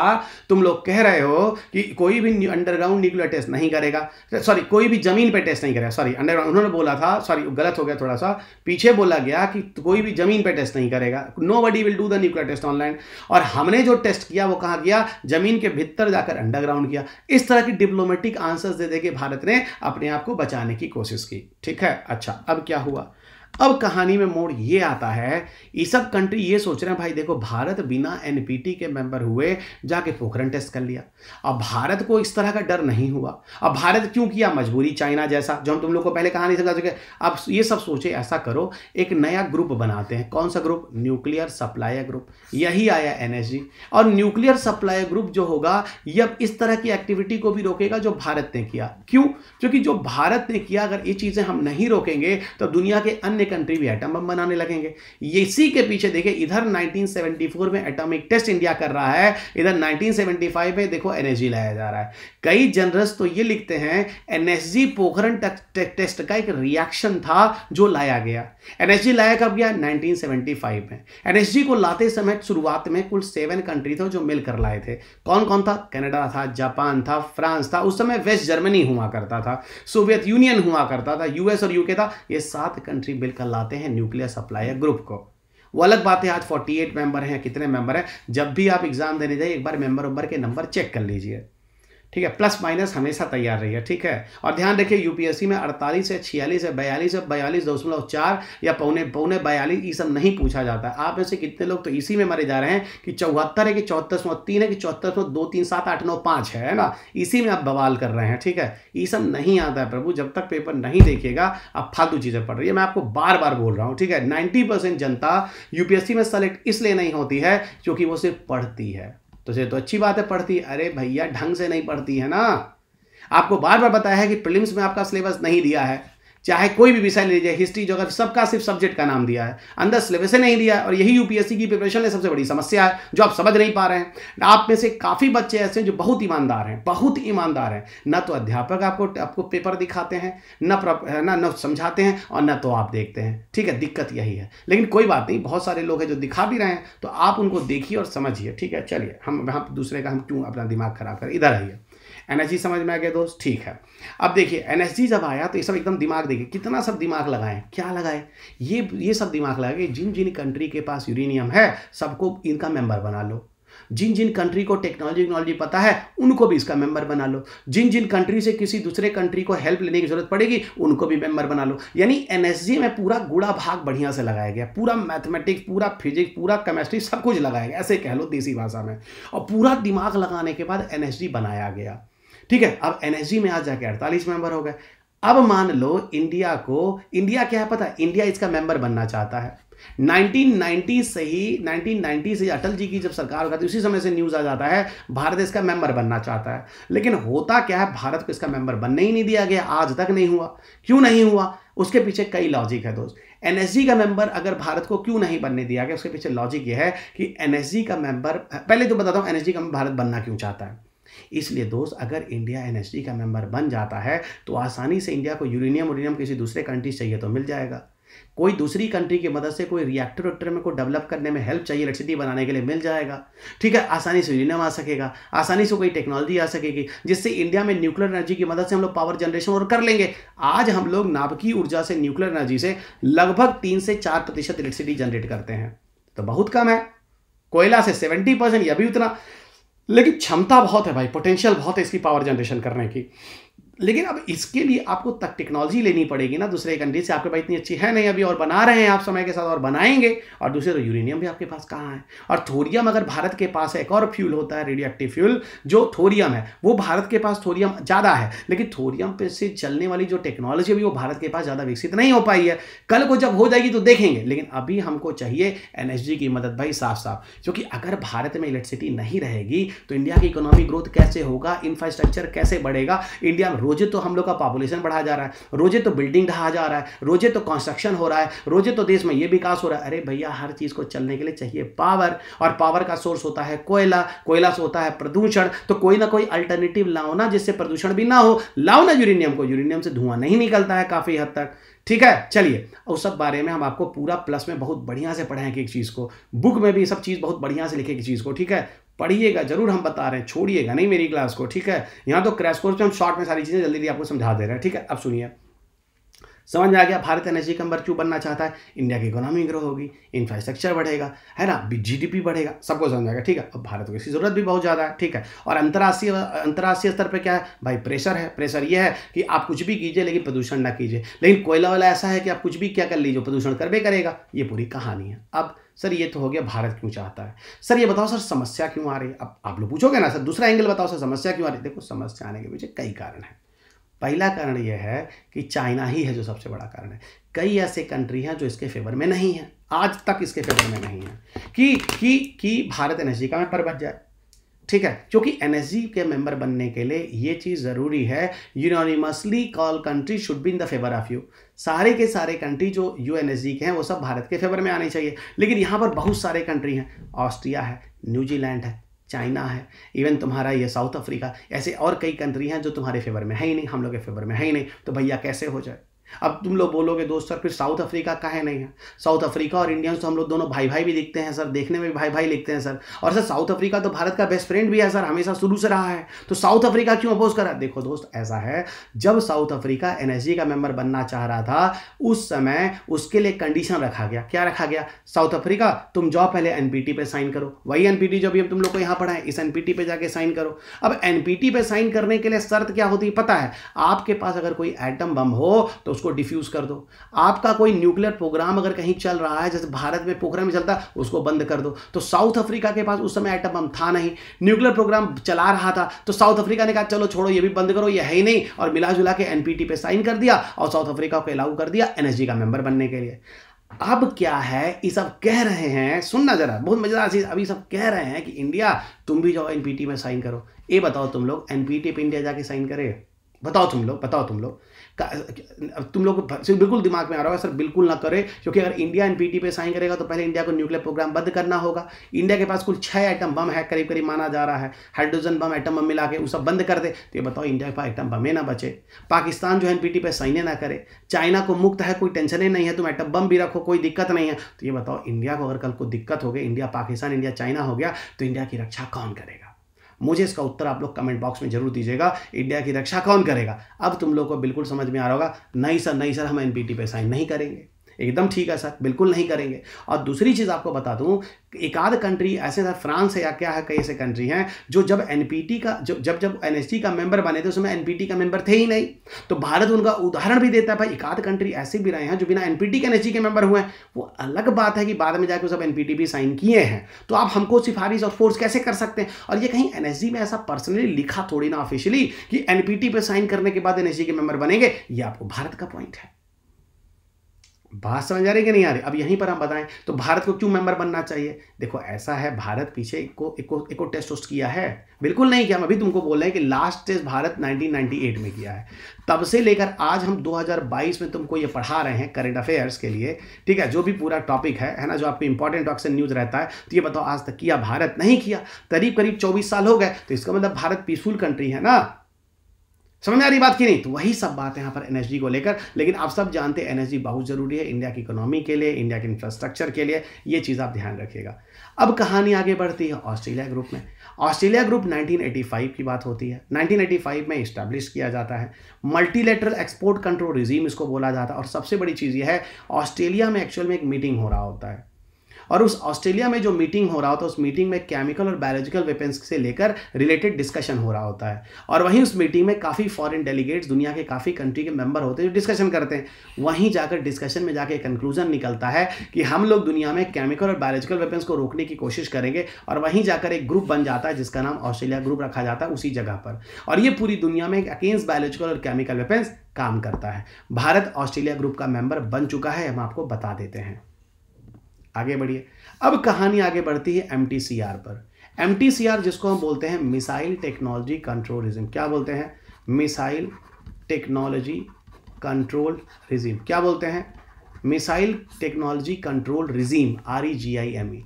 तुम लोग कह रहे हो कि कोई भी अंडरग्राउंड न्यूक्लियर टेस्ट नहीं करेगा सॉरी कोई भी जमीन पे टेस्ट नहीं करेगा सॉरी अंडरग्राउंड उन्होंने बोला था सॉरी गलत हो गया थोड़ा सा पीछे बोला गया कि कोई भी जमीन पे टेस्ट नहीं करेगा nobody will do the nuclear test online और हमने जो टेस्ट किया वो कहाँ किया जमीन के भीतर जाकर अंडरग्राउंड किया इस तरह की डिप्लोमेटिक आंसर्स दे दे के भारत ने अपने आप को बचाने की कोशिश की ठीक है अच्छा अब क्या हुआ अब कहानी में मोड़ ये आता है ये सब कंट्री ये सोच रहे हैं भाई देखो भारत बिना एनपीटी के मेंबर हुए जाके पोखरण टेस्ट कर लिया अब भारत को इस तरह का डर नहीं हुआ अब भारत क्यों किया मजबूरी चाइना जैसा जो हम तुम लोग को पहले कहानी समझा चुके अब ये सब सोचे ऐसा करो एक नया ग्रुप बनाते हैं कौन सा ग्रुप न्यूक्लियर सप्लायर ग्रुप यही आया एन और न्यूक्लियर सप्लायर ग्रुप जो होगा ये अब इस तरह की एक्टिविटी को भी रोकेगा जो भारत ने किया क्यों क्योंकि जो भारत ने किया अगर ये चीज़ें हम नहीं रोकेंगे तो दुनिया के अन्य कंट्री भी एटम बम बनाने लगेंगे इसी के पीछे देखिए इधर 1974 में एटॉमिक टेस्ट इंडिया कर रहा है इधर 1975 में देखो एनएसजी लाया जा रहा है कई जनरल्स तो ये लिखते हैं एनएसजी पोखरण टेस्ट का एक रिएक्शन था जो लाया गया एनएसजी लाया कब गया 1975 में एनएसजी को लाते समय शुरुआत में कुल सेवन कंट्री थे जो मिलकर लाए थे कौन कौन था कनाडा था जापान था फ्रांस था उस समय वेस्ट जर्मनी हुआ करता था सोवियत यूनियन हुआ करता था यूएस और यूके था ये सात कंट्री मिलकर कहलाते हैं न्यूक्लियर सप्लायर ग्रुप को वो अलग बात है आज 48 मेंबर हैं कितने मेंबर हैं जब भी आप एग्जाम देने जाइए एक बार मेंबर उम्बर के नंबर चेक कर लीजिए ठीक है प्लस माइनस हमेशा तैयार रही है ठीक है और ध्यान रखिए यूपीएससी में 48 है छियालीस है बयालीस है बयालीस दशमलव चार या पौने पौने बयालीस ये सब नहीं पूछा जाता आप ऐसे कितने लोग तो इसी में मरे जा रहे हैं कि चौहत्तर है कि चौहत्तर सौ तीन है कि चौहत्तर सौ दो तीन सात आठ नौ पाँच है ना इसी में आप बवाल कर रहे हैं ठीक है ये सब नहीं आता है प्रभु जब तक पेपर नहीं देखिएगा आप फालतू चीज़ें पढ़ रही है मैं आपको बार बार बोल रहा हूँ ठीक है नाइन्टी जनता यूपीएससी में सेलेक्ट इसलिए नहीं होती है क्योंकि वो सिर्फ पढ़ती है तो से तो अच्छी बात है पढ़ती अरे भैया ढंग से नहीं पढ़ती है ना आपको बार बार बताया है कि प्रिलिम्स में आपका सिलेबस नहीं दिया है चाहे कोई भी विषय ले लीजिए हिस्ट्री जोग्राफी सबका सिर्फ सब्जेक्ट का नाम दिया है अंदर सिलेबस नहीं दिया है और यही यूपीएससी की प्रिपरेशन में सबसे बड़ी समस्या है जो आप समझ नहीं पा रहे हैं आप में से काफ़ी बच्चे ऐसे हैं जो बहुत ईमानदार हैं बहुत ईमानदार हैं न तो अध्यापक आपको आपको पेपर दिखाते हैं न ना न समझाते हैं और न तो आप देखते हैं ठीक है दिक्कत यही है लेकिन कोई बात नहीं बहुत सारे लोग हैं जो दिखा भी रहे हैं तो आप उनको देखिए और समझिए ठीक है चलिए हम वहाँ दूसरे का हम क्यों अपना दिमाग खराब करें इधर आइए एन समझ में आ गया दोस्त ठीक है अब देखिए एन जब आया तो ये सब एकदम दिमाग देखिए कितना सब दिमाग लगाए क्या लगाए ये ये सब दिमाग लगाए जिन जिन कंट्री के पास यूरेनियम है सबको इनका मेंबर बना लो जिन जिन कंट्री को टेक्नोलॉजी टेक्नोलॉजी पता है उनको भी इसका मेंबर बना लो जिन जिन कंट्री से किसी दूसरे कंट्री को हेल्प लेने की जरूरत पड़ेगी उनको भी मेंबर बना लो यानी एनएसजी में पूरा गुड़ा भाग बढ़िया से लगाया गया पूरा मैथमेटिक्स पूरा फिजिक्स पूरा केमिस्ट्री सब कुछ लगाया गया ऐसे कह लो देसी भाषा में और पूरा दिमाग लगाने के बाद एनएसजी बनाया गया ठीक है अब एनएसजी में आज जाके अड़तालीस मेंबर हो गए अब मान लो इंडिया को इंडिया क्या है पता इंडिया इसका मेंबर बनना चाहता है 1990 से ही 1990 से अटल जी की जब सरकार होगा उसी समय से न्यूज़ आ जाता है भारत इसका मेंबर बनना चाहता है लेकिन होता क्या है भारत को इसका मेंबर बनने ही नहीं दिया गया आज तक नहीं हुआ क्यों नहीं हुआ उसके पीछे कई लॉजिक है दोस्त एनएसजी का मेंबर अगर भारत को क्यों नहीं बनने दिया गया उसके पीछे लॉजिक यह है कि एनएसजी का मेंबर पहले तो बताता हूँ एनएसजी का भारत बनना क्यों चाहता है इसलिए दोस्त अगर इंडिया एन का मेंबर बन जाता है तो आसानी से इंडिया को यूरेनियम उरेनियम किसी दूसरे कंट्री से चाहिए तो मिल जाएगा कोई दूसरी कंट्री की मदद से कोई रिएक्टर वेक्टर में को डेवलप करने में हेल्प चाहिए इलेक्ट्रिसिटी बनाने के लिए मिल जाएगा ठीक है आसानी से यूरेनियम आ सकेगा आसानी से कोई टेक्नोलॉजी आ सकेगी जिससे इंडिया में न्यूक्लियर एनर्जी की मदद से हम लोग पावर जनरेशन और कर लेंगे आज हम लोग नाभिकीय ऊर्जा से न्यूक्लियर एनर्जी से लगभग तीन से चार प्रतिशत इलेक्ट्रिसिटी जनरेट करते हैं तो बहुत कम है कोयला से सेवेंटी परसेंट या भी उतना लेकिन क्षमता बहुत है भाई पोटेंशियल बहुत है इसकी पावर जनरेशन करने की लेकिन अब इसके लिए आपको तक टेक्नोलॉजी लेनी पड़ेगी ना दूसरे कंट्री से आपके पास इतनी अच्छी है नहीं अभी और बना रहे हैं आप समय के साथ और बनाएंगे और दूसरे तो यूरेनियम भी आपके पास कहाँ है और थोरियम अगर भारत के पास एक और फ्यूल होता है रेडियो फ्यूल जो थोरियम है वो भारत के पास थोरियम ज़्यादा है लेकिन थोरियम पे से चलने वाली जो टेक्नोलॉजी अभी वो भारत के पास ज़्यादा विकसित नहीं हो पाई है कल को जब हो जाएगी तो देखेंगे लेकिन अभी हमको चाहिए एन की मदद भाई साफ साफ क्योंकि अगर भारत में इलेक्ट्रिसिटी नहीं रहेगी तो इंडिया की इकोनॉमिक ग्रोथ कैसे होगा इंफ्रास्ट्रक्चर कैसे बढ़ेगा इंडिया में रोजे तो हम लोग का पॉपुलेशन बढ़ा जा रहा है रोजे तो बिल्डिंग ढहा जा रहा है रोजे तो कंस्ट्रक्शन हो रहा है रोजे तो देश में ये विकास हो रहा है अरे भैया हर चीज़ को चलने के लिए चाहिए पावर और पावर का सोर्स होता है कोयला कोयला से होता है प्रदूषण तो कोई ना कोई अल्टरनेटिव लाओ ना जिससे प्रदूषण भी ना हो लाओ ना यूरेनियम को यूरेनियम से धुआं नहीं निकलता है काफ़ी हद तक ठीक है चलिए उस सब बारे में हम आपको पूरा प्लस में बहुत बढ़िया से पढ़ाएंगे एक चीज़ को बुक में भी सब चीज़ बहुत बढ़िया से लिखेगी चीज़ को ठीक है पढ़िएगा जरूर हम बता रहे हैं छोड़िएगा नहीं मेरी क्लास को ठीक है यहाँ तो क्रैश कोर्स में हम शॉर्ट में सारी चीज़ें जल्दी जल्दी आपको समझा दे रहे हैं ठीक है अब सुनिए समझ में आ गया भारत एनर्जी का नंबर क्यों बनना चाहता है इंडिया की इकोनॉमी ग्रो होगी इंफ्रास्ट्रक्चर बढ़ेगा है ना जीडीपी बढ़ेगा सबको समझ आएगा ठीक है अब भारत को इसकी जरूरत भी बहुत ज़्यादा है ठीक है और अंतर्राष्ट्रीय अंतर्राष्ट्रीय स्तर पर क्या है भाई प्रेशर है प्रेशर ये है कि आप कुछ भी कीजिए लेकिन प्रदूषण ना कीजिए लेकिन कोयला वाला ऐसा है कि आप कुछ भी क्या कर लीजिए प्रदूषण भी करेगा ये पूरी कहानी है अब सर ये तो हो गया भारत क्यों चाहता है सर ये बताओ सर समस्या क्यों आ रही है अब आप लोग पूछोगे ना सर दूसरा एंगल बताओ सर समस्या क्यों आ रही है देखो समस्या आने के पीछे कई कारण हैं पहला कारण यह है कि चाइना ही है जो सबसे बड़ा कारण है कई ऐसे कंट्री हैं जो इसके फेवर में नहीं है आज तक इसके फेवर में नहीं है कि कि कि भारत एनर्जी का में पर बच जाए ठीक है क्योंकि एन के मेंबर बनने के लिए ये चीज़ ज़रूरी है unanimously call country should be in the favour of you सारे के सारे कंट्री जो यू एन के हैं वो सब भारत के फेवर में आने चाहिए लेकिन यहाँ पर बहुत सारे कंट्री हैं ऑस्ट्रिया है न्यूजीलैंड है चाइना है इवन तुम्हारा ये साउथ अफ्रीका ऐसे और कई कंट्री हैं जो तुम्हारे फेवर में है ही नहीं हम लोग के फेवर में है ही नहीं तो भैया कैसे हो जाए अब तुम लोग बोलोगे दोस्त सर फिर साउथ अफ्रीका का है नहीं है साउथ अफ्रीका और इंडियंस तो हम लोग दोनों भाई भाई भी दिखते हैं सर देखने में भी भाई भाई लिखते हैं सर और सर साउथ अफ्रीका तो भारत का बेस्ट फ्रेंड भी है सर हमेशा शुरू से रहा है तो साउथ अफ्रीका क्यों अपोज करा देखो दोस्त ऐसा है जब साउथ अफ्रीका एन का मेंबर बनना चाह रहा था उस समय उसके लिए कंडीशन रखा गया क्या रखा गया साउथ अफ्रीका तुम जाओ पहले एन पी साइन करो वही एनपीटी जो भी हम तुम लोग को यहाँ पढ़ाए इस एन पी जाके साइन करो अब एन पी साइन करने के लिए शर्त क्या होती है पता है आपके पास अगर कोई एटम बम हो तो उसको डिफ्यूज़ कर दो आपका कोई न्यूक्लियर प्रोग्राम अगर कहीं चल रहा है जैसे भारत में पोखरा में चलता उसको बंद कर दो तो साउथ अफ्रीका के पास उस समय एटम बम था नहीं न्यूक्लियर प्रोग्राम चला रहा था तो साउथ अफ्रीका ने कहा चलो छोड़ो ये भी बंद करो ये है ही नहीं और मिला जुला के एनपीटी पे साइन कर दिया और साउथ अफ्रीका को अलाउ कर दिया एनएसजी का मेंबर बनने के लिए अब क्या है ये सब कह रहे हैं सुनना जरा बहुत मजेदार चीज अभी सब कह रहे हैं कि इंडिया तुम भी जाओ एनपीटी में साइन करो ये बताओ तुम लोग एनपीटी पे इंडिया जाके साइन करे बताओ तुम लोग बताओ तुम लोग तुम लोग बिल्कुल दिमाग में आ रहा होगा सर बिल्कुल ना करें क्योंकि अगर इंडिया एनपीटी पे साइन करेगा तो पहले इंडिया को न्यूक्लियर प्रोग्राम बंद करना होगा इंडिया के पास कुल छः आइटम बम है करीब करीब माना जा रहा है हाइड्रोजन बम आइटम बम मिला के उस सब बंद कर दे तो ये बताओ इंडिया के पास आइटम बमें ना बचे पाकिस्तान जो है एन पे साइने ना करे चाइना को मुक्त है कोई टेंशन ही नहीं है तुम आइटम बम भी रखो कोई दिक्कत नहीं है तो ये बताओ इंडिया को अगर कल को दिक्कत हो गई इंडिया पाकिस्तान इंडिया चाइना हो गया तो इंडिया की रक्षा कौन करेगा मुझे इसका उत्तर आप लोग कमेंट बॉक्स में जरूर दीजिएगा इंडिया की रक्षा कौन करेगा अब तुम लोग को बिल्कुल समझ में आ रहा होगा नहीं सर नहीं सर हम एनपीटी पे साइन नहीं करेंगे एकदम ठीक है सर बिल्कुल नहीं करेंगे और दूसरी चीज़ आपको बता दूँ एक आध कंट्री ऐसे सर फ्रांस है या क्या है कई ऐसे कंट्री हैं जो जब एन का जो जब जब एन का मेंबर बने थे उसमें एन का मेंबर थे ही नहीं तो भारत उनका उदाहरण भी देता है भाई एक आध कंट्री ऐसे भी रहे हैं जो बिना एन के एन के मेंबर हुए हैं वो अलग बात है कि बाद में जाकर सब एन भी साइन किए हैं तो आप हमको सिफारिश और फोर्स कैसे कर सकते हैं और ये कहीं एन में ऐसा पर्सनली लिखा थोड़ी ना ऑफिशियली कि एन पे साइन करने के बाद एन के मेंबर बनेंगे ये आपको भारत का पॉइंट है बात समझ आ रही कि नहीं आ रही अब यहीं पर हम बताएं तो भारत को क्यों मेंबर बनना चाहिए देखो ऐसा है भारत पीछे इको इको इको टेस्ट उस्ट किया है बिल्कुल नहीं किया हम अभी तुमको बोल रहे हैं कि लास्ट टेस्ट भारत 1998 में किया है तब से लेकर आज हम 2022 में तुमको ये पढ़ा रहे हैं करेंट अफेयर्स के लिए ठीक है जो भी पूरा टॉपिक है है ना जो आपको इंपॉर्टेंट टॉक्सन न्यूज़ रहता है तो ये बताओ आज तक किया भारत नहीं किया करीब करीब चौबीस साल हो गए तो इसका मतलब भारत पीसफुल कंट्री है ना समझ में आ रही बात की नहीं तो वही सब बात है यहाँ पर एनर्जी को लेकर लेकिन आप सब जानते हैं एनर्जी बहुत ज़रूरी है इंडिया की इकोनॉमी के लिए इंडिया के इंफ्रास्ट्रक्चर के लिए ये चीज़ आप ध्यान रखिएगा अब कहानी आगे बढ़ती है ऑस्ट्रेलिया ग्रुप में ऑस्ट्रेलिया ग्रुप 1985 की बात होती है 1985 में इस्टेब्लिश किया जाता है मल्टीलेटरल एक्सपोर्ट कंट्रोल रिजीम इसको बोला जाता है और सबसे बड़ी चीज़ यह है ऑस्ट्रेलिया में एक्चुअल में एक मीटिंग हो रहा होता है और उस ऑस्ट्रेलिया में जो मीटिंग हो रहा होता है उस मीटिंग में केमिकल और बायोलॉजिकल वेपन्स से लेकर रिलेटेड डिस्कशन हो रहा होता है और वहीं उस मीटिंग में काफ़ी फॉरेन डेलीगेट्स दुनिया के काफ़ी कंट्री के मेंबर होते हैं जो डिस्कशन करते हैं वहीं जाकर डिस्कशन में जाकर कंक्लूजन निकलता है कि हम लोग दुनिया में केमिकल और बायोलॉजिकल वेपन्स को रोकने की कोशिश करेंगे और वहीं जाकर एक ग्रुप बन जाता है जिसका नाम ऑस्ट्रेलिया ग्रुप रखा जाता है उसी जगह पर और ये पूरी दुनिया में अगेंस्ट बायोलॉजिकल और केमिकल वेपन्स काम करता है भारत ऑस्ट्रेलिया ग्रुप का मेंबर बन चुका है हम आपको बता देते हैं आगे बढ़िए अब कहानी आगे बढ़ती है एम पर एम जिसको हम बोलते हैं मिसाइल टेक्नोलॉजी कंट्रोल रिजिम क्या बोलते हैं मिसाइल टेक्नोलॉजी कंट्रोल रिजिम क्या बोलते हैं missile technology control regime R E G I M E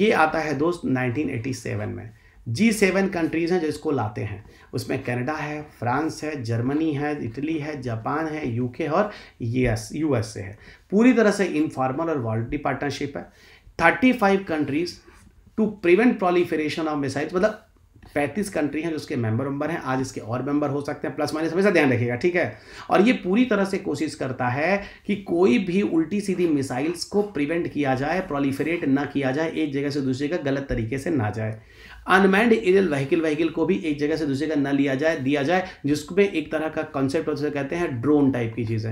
ये आता है दोस्त 1987 में जी सेवन कंट्रीज़ हैं जिसको लाते हैं उसमें कनाडा है फ्रांस है जर्मनी है इटली है जापान है यूके और यूएस यूएसए है पूरी तरह से इनफॉर्मल और वॉल्टी पार्टनरशिप है thirty five countries to prevent proliferation of missiles मतलब पैंतीस कंट्री हैं जो इसके मेंबर मेंबर हैं आज इसके और मेंबर हो सकते हैं प्लस माइनस हमेशा ध्यान रखिएगा ठीक है और ये पूरी तरह से कोशिश करता है कि कोई भी उल्टी सीधी मिसाइल्स को प्रिवेंट किया जाए प्रोलीफरेट ना किया जाए एक जगह से दूसरी जगह गलत तरीके से ना जाए अनमैंड एरियल व्हीकल व्हीकल को भी एक जगह से दूसरी जगह ना लिया जाए दिया जाए जिसमें एक तरह का कॉन्सेप्ट कहते हैं ड्रोन टाइप की चीज़ें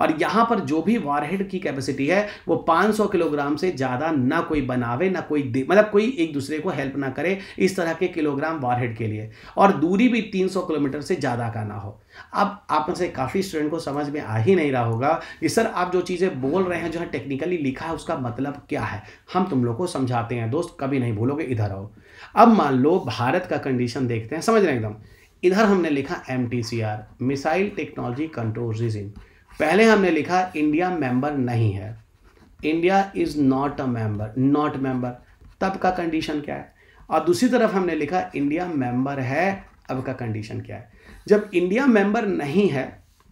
और यहाँ पर जो भी वारहेड की कैपेसिटी है वो 500 किलोग्राम से ज़्यादा ना कोई बनावे ना कोई मतलब कोई एक दूसरे को हेल्प ना करे इस तरह के किलोग्राम वारहेड के लिए और दूरी भी 300 किलोमीटर से ज़्यादा का ना हो अब आप में से काफ़ी स्टूडेंट को समझ में आ ही नहीं रहा होगा कि सर आप जो चीज़ें बोल रहे हैं जो है टेक्निकली लिखा है उसका मतलब क्या है हम तुम लोग को समझाते हैं दोस्त कभी नहीं भूलोगे इधर आओ अब मान लो भारत का कंडीशन देखते हैं समझ रहे हैं एकदम इधर हमने लिखा M missile technology control regime पहले हमने लिखा इंडिया मेंबर नहीं है India is not a member not member तब का कंडीशन क्या है और दूसरी तरफ हमने लिखा इंडिया मेंबर है अब का कंडीशन क्या है जब इंडिया मेंबर नहीं है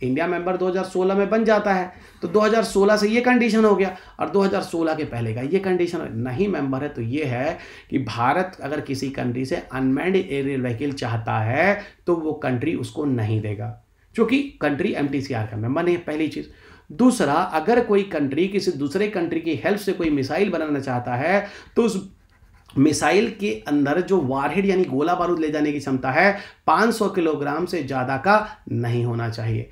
इंडिया मेंबर 2016 में बन जाता है तो 2016 से ये कंडीशन हो गया और 2016 के पहले का ये कंडीशन नहीं मेंबर है तो ये है कि भारत अगर किसी कंट्री से अनमैंड एरियल व्हीकल चाहता है तो वो कंट्री उसको नहीं देगा जो कि कंट्री एम का मेंबर नहीं है पहली चीज़ दूसरा अगर कोई कंट्री किसी दूसरे कंट्री की हेल्प से कोई मिसाइल बनाना चाहता है तो उस मिसाइल के अंदर जो वारहेड यानी गोला बारूद ले जाने की क्षमता है 500 किलोग्राम से ज़्यादा का नहीं होना चाहिए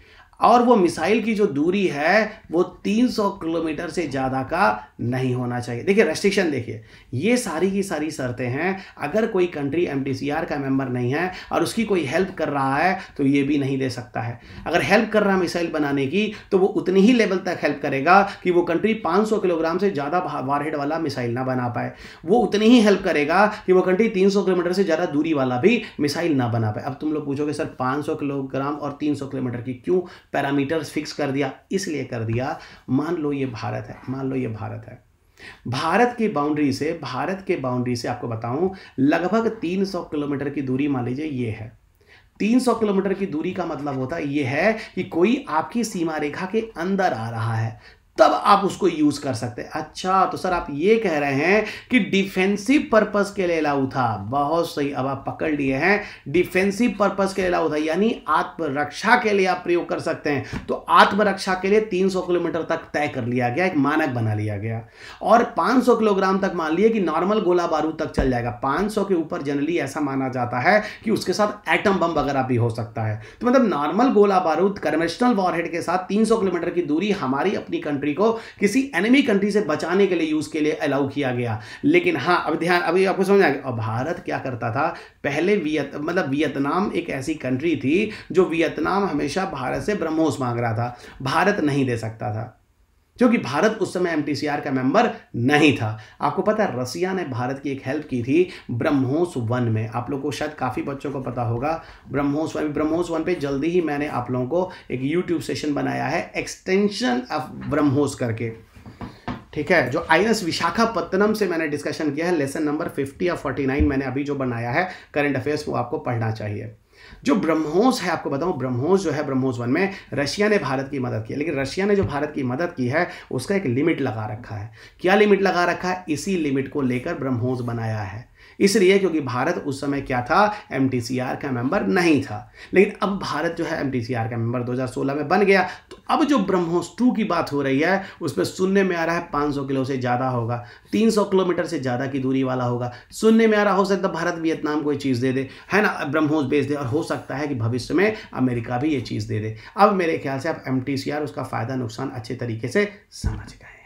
और वो मिसाइल की जो दूरी है वो 300 किलोमीटर से ज़्यादा का नहीं होना चाहिए देखिए रेस्ट्रिक्शन देखिए ये सारी की सारी शर्तें हैं अगर कोई कंट्री एम का मेंबर नहीं है और उसकी कोई हेल्प कर रहा है तो ये भी नहीं दे सकता है अगर हेल्प कर रहा है मिसाइल बनाने की तो वो उतनी ही लेवल तक हेल्प करेगा कि वो कंट्री पाँच किलोग्राम से ज़्यादा वारहेड वाला मिसाइल ना बना पाए वो उतनी ही हेल्प करेगा कि वो कंट्री तीन किलोमीटर से ज़्यादा दूरी वाला भी मिसाइल ना बना पाए अब तुम लोग पूछोगे सर पाँच किलोग्राम और तीन किलोमीटर की क्यों पैरामीटर्स फिक्स कर दिया इसलिए कर दिया मान लो ये भारत है मान लो ये भारत है भारत की बाउंड्री से भारत के बाउंड्री से आपको बताऊं लगभग 300 किलोमीटर की दूरी मान लीजिए ये है 300 किलोमीटर की दूरी का मतलब होता है ये है कि कोई आपकी सीमा रेखा के अंदर आ रहा है तब आप उसको यूज कर सकते हैं अच्छा तो सर आप ये कह रहे हैं कि डिफेंसिव पर्पस के लिए अलाउ था बहुत सही अब आप पकड़ लिए हैं डिफेंसिव पर्पस के लिए अलाउ था यानी आत्मरक्षा के लिए आप प्रयोग कर सकते हैं तो आत्मरक्षा के लिए 300 किलोमीटर तक तय कर लिया गया एक मानक बना लिया गया और पांच किलोग्राम तक मान लिया कि नॉर्मल गोला बारूद तक चल जाएगा पांच के ऊपर जनरली ऐसा माना जाता है कि उसके साथ एटम बम वगैरह भी हो सकता है तो मतलब नॉर्मल गोला बारूद कन्वेंशनल वॉरहेड के साथ तीन किलोमीटर की दूरी हमारी अपनी कंट्री कंट्री को किसी एनिमी कंट्री से बचाने के लिए यूज़ के लिए अलाउ किया गया लेकिन हाँ अब ध्यान अभी आपको समझ आ गया भारत क्या करता था पहले वियत मतलब वियतनाम एक ऐसी कंट्री थी जो वियतनाम हमेशा भारत से ब्रह्मोस मांग रहा था भारत नहीं दे सकता था क्योंकि भारत उस समय एम का मेंबर नहीं था आपको पता है रसिया ने भारत की एक हेल्प की थी ब्रह्मोस वन में आप लोग को शायद काफ़ी बच्चों को पता होगा ब्रह्मोस वन ब्रह्मोस वन पे जल्दी ही मैंने आप लोगों को एक यूट्यूब सेशन बनाया है एक्सटेंशन ऑफ ब्रह्मोस करके ठीक है जो आई एस विशाखापत्तनम से मैंने डिस्कशन किया है लेसन नंबर फिफ्टी या फोर्टी मैंने अभी जो बनाया है करंट अफेयर्स वो आपको पढ़ना चाहिए जो ब्रह्मोस है आपको बताऊं ब्रह्मोस जो है ब्रह्मोस वन में रशिया ने भारत की मदद की है लेकिन रशिया ने जो भारत की मदद की है उसका एक लिमिट लगा रखा है क्या लिमिट लगा रखा है इसी लिमिट को लेकर ब्रह्मोस बनाया है इसलिए क्योंकि भारत उस समय क्या था एम का मेंबर नहीं था लेकिन अब भारत जो है एम का मेंबर 2016 में बन गया तो अब जो ब्रह्मोस टू की बात हो रही है उसमें सुनने में आ रहा है 500 किलो से ज़्यादा होगा 300 किलोमीटर से ज़्यादा की दूरी वाला होगा सुनने में आ रहा हो सकता भारत वियतनाम ये चीज़ दे दे है ना ब्रह्मोस बेच दे और हो सकता है कि भविष्य में अमेरिका भी ये चीज़ दे दे अब मेरे ख्याल से अब एम उसका फ़ायदा नुकसान अच्छे तरीके से समझ गए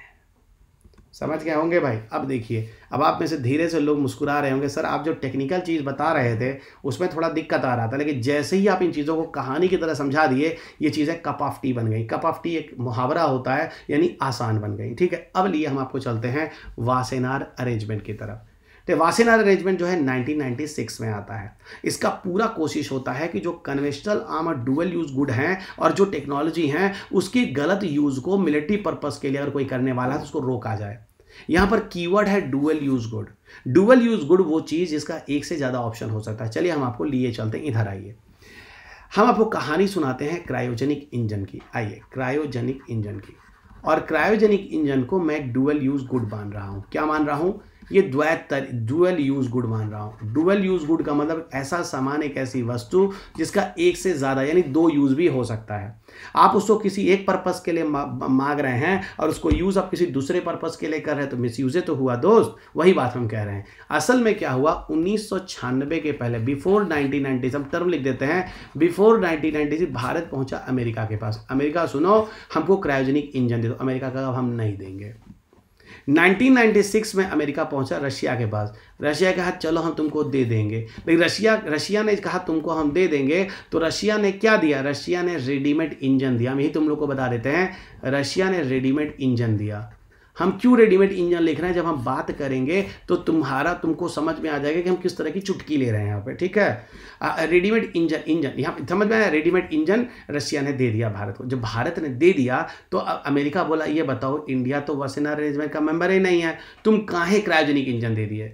समझ गए होंगे भाई अब देखिए अब आप में से धीरे से लोग मुस्कुरा रहे होंगे सर आप जो टेक्निकल चीज़ बता रहे थे उसमें थोड़ा दिक्कत आ रहा था लेकिन जैसे ही आप इन चीज़ों को कहानी की तरह समझा दिए ये चीज़ें कप ऑफ टी बन गई कप ऑफ टी एक मुहावरा होता है यानी आसान बन गई ठीक है अब लिए हम आपको चलते हैं वासेनार अरेंजमेंट की तरफ टेवासिन तो अरेंजमेंट जो है 1996 में आता है इसका पूरा कोशिश होता है कि जो conventional arm dual use good हैं और जो टेक्नोलॉजी हैं उसकी गलत यूज़ को मिलिट्री पर्पज़ के लिए अगर कोई करने वाला है तो उसको रोका जाए यहां पर कीवर्ड है dual use good dual use good वो चीज जिसका एक से ज्यादा ऑप्शन हो सकता है चलिए हम आपको लिए चलते हैं इधर आइए हम आपको कहानी सुनाते हैं क्रायोजेनिक इंजन की आइए क्रायोजेनिक इंजन की और क्रायोजेनिक इंजन को मैं डुअल यूज गुड मान रहा हूं क्या मान रहा हूं ये द्वैत डुअल यूज गुड मान रहा हूँ डुअल यूज गुड का मतलब ऐसा सामान एक ऐसी वस्तु जिसका एक से ज़्यादा यानी दो यूज भी हो सकता है आप उसको किसी एक पर्पस के लिए मांग रहे हैं और उसको यूज आप किसी दूसरे पर्पस के लिए कर रहे हैं तो मिस यूजे तो हुआ दोस्त वही बात हम कह रहे हैं असल में क्या हुआ उन्नीस के पहले बिफोर नाइनटीन हम टर्म लिख देते हैं बिफोर नाइनटीन भारत पहुंचा अमेरिका के पास अमेरिका सुनो हमको क्रायोजेनिक इंजन दे दो अमेरिका का हम नहीं देंगे 1996 में अमेरिका पहुंचा रशिया के पास रशिया कहा चलो हम तुमको दे देंगे लेकिन रशिया रशिया ने कहा तुमको हम दे देंगे तो रशिया ने क्या दिया रशिया ने रेडीमेड इंजन दिया हम यही तुम लोग को बता देते हैं रशिया ने रेडीमेड इंजन दिया हम क्यों रेडीमेड इंजन लिख रहे हैं जब हम बात करेंगे तो तुम्हारा तुमको समझ में आ जाएगा कि हम किस तरह की चुटकी ले रहे हैं यहाँ पे ठीक है रेडीमेड इंजन इंजन यहाँ समझ में आया रेडीमेड इंजन रशिया ने दे दिया भारत को जब भारत ने दे दिया तो अमेरिका बोला ये बताओ इंडिया तो वसेना अरेंजमेंट का मेंबर ही नहीं है तुम काहे क्रायोजेनिक इंजन दे दिए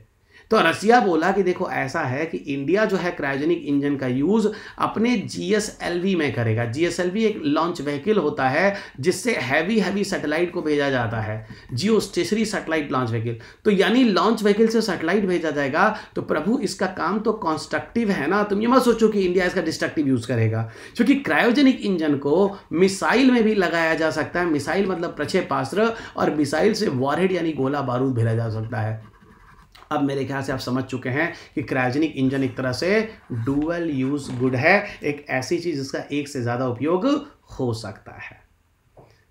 तो रसिया बोला कि देखो ऐसा है कि इंडिया जो है क्रायोजेनिक इंजन का यूज़ अपने जीएसएलवी में करेगा जीएसएलवी एक लॉन्च व्हीकल होता है जिससे हैवी हैवी सैटेलाइट को भेजा जाता है geostationary satellite launch vehicle तो यानी लॉन्च व्हीकल से सैटेलाइट भेजा जाएगा तो प्रभु इसका काम तो कॉन्स्ट्रक्टिव है ना तुम ये मत सोचो कि इंडिया इसका डिस्ट्रक्टिव यूज़ करेगा क्योंकि क्रायोजेनिक इंजन को मिसाइल में भी लगाया जा सकता है मिसाइल मतलब प्रक्षेपास्त्र और मिसाइल से वॉरहेड यानी गोला बारूद भेजा जा सकता है अब मेरे ख्याल से आप समझ चुके हैं कि क्रायोजेनिक इंजन एक तरह से डुअल यूज़ गुड है एक ऐसी चीज़ जिसका एक से ज़्यादा उपयोग हो सकता है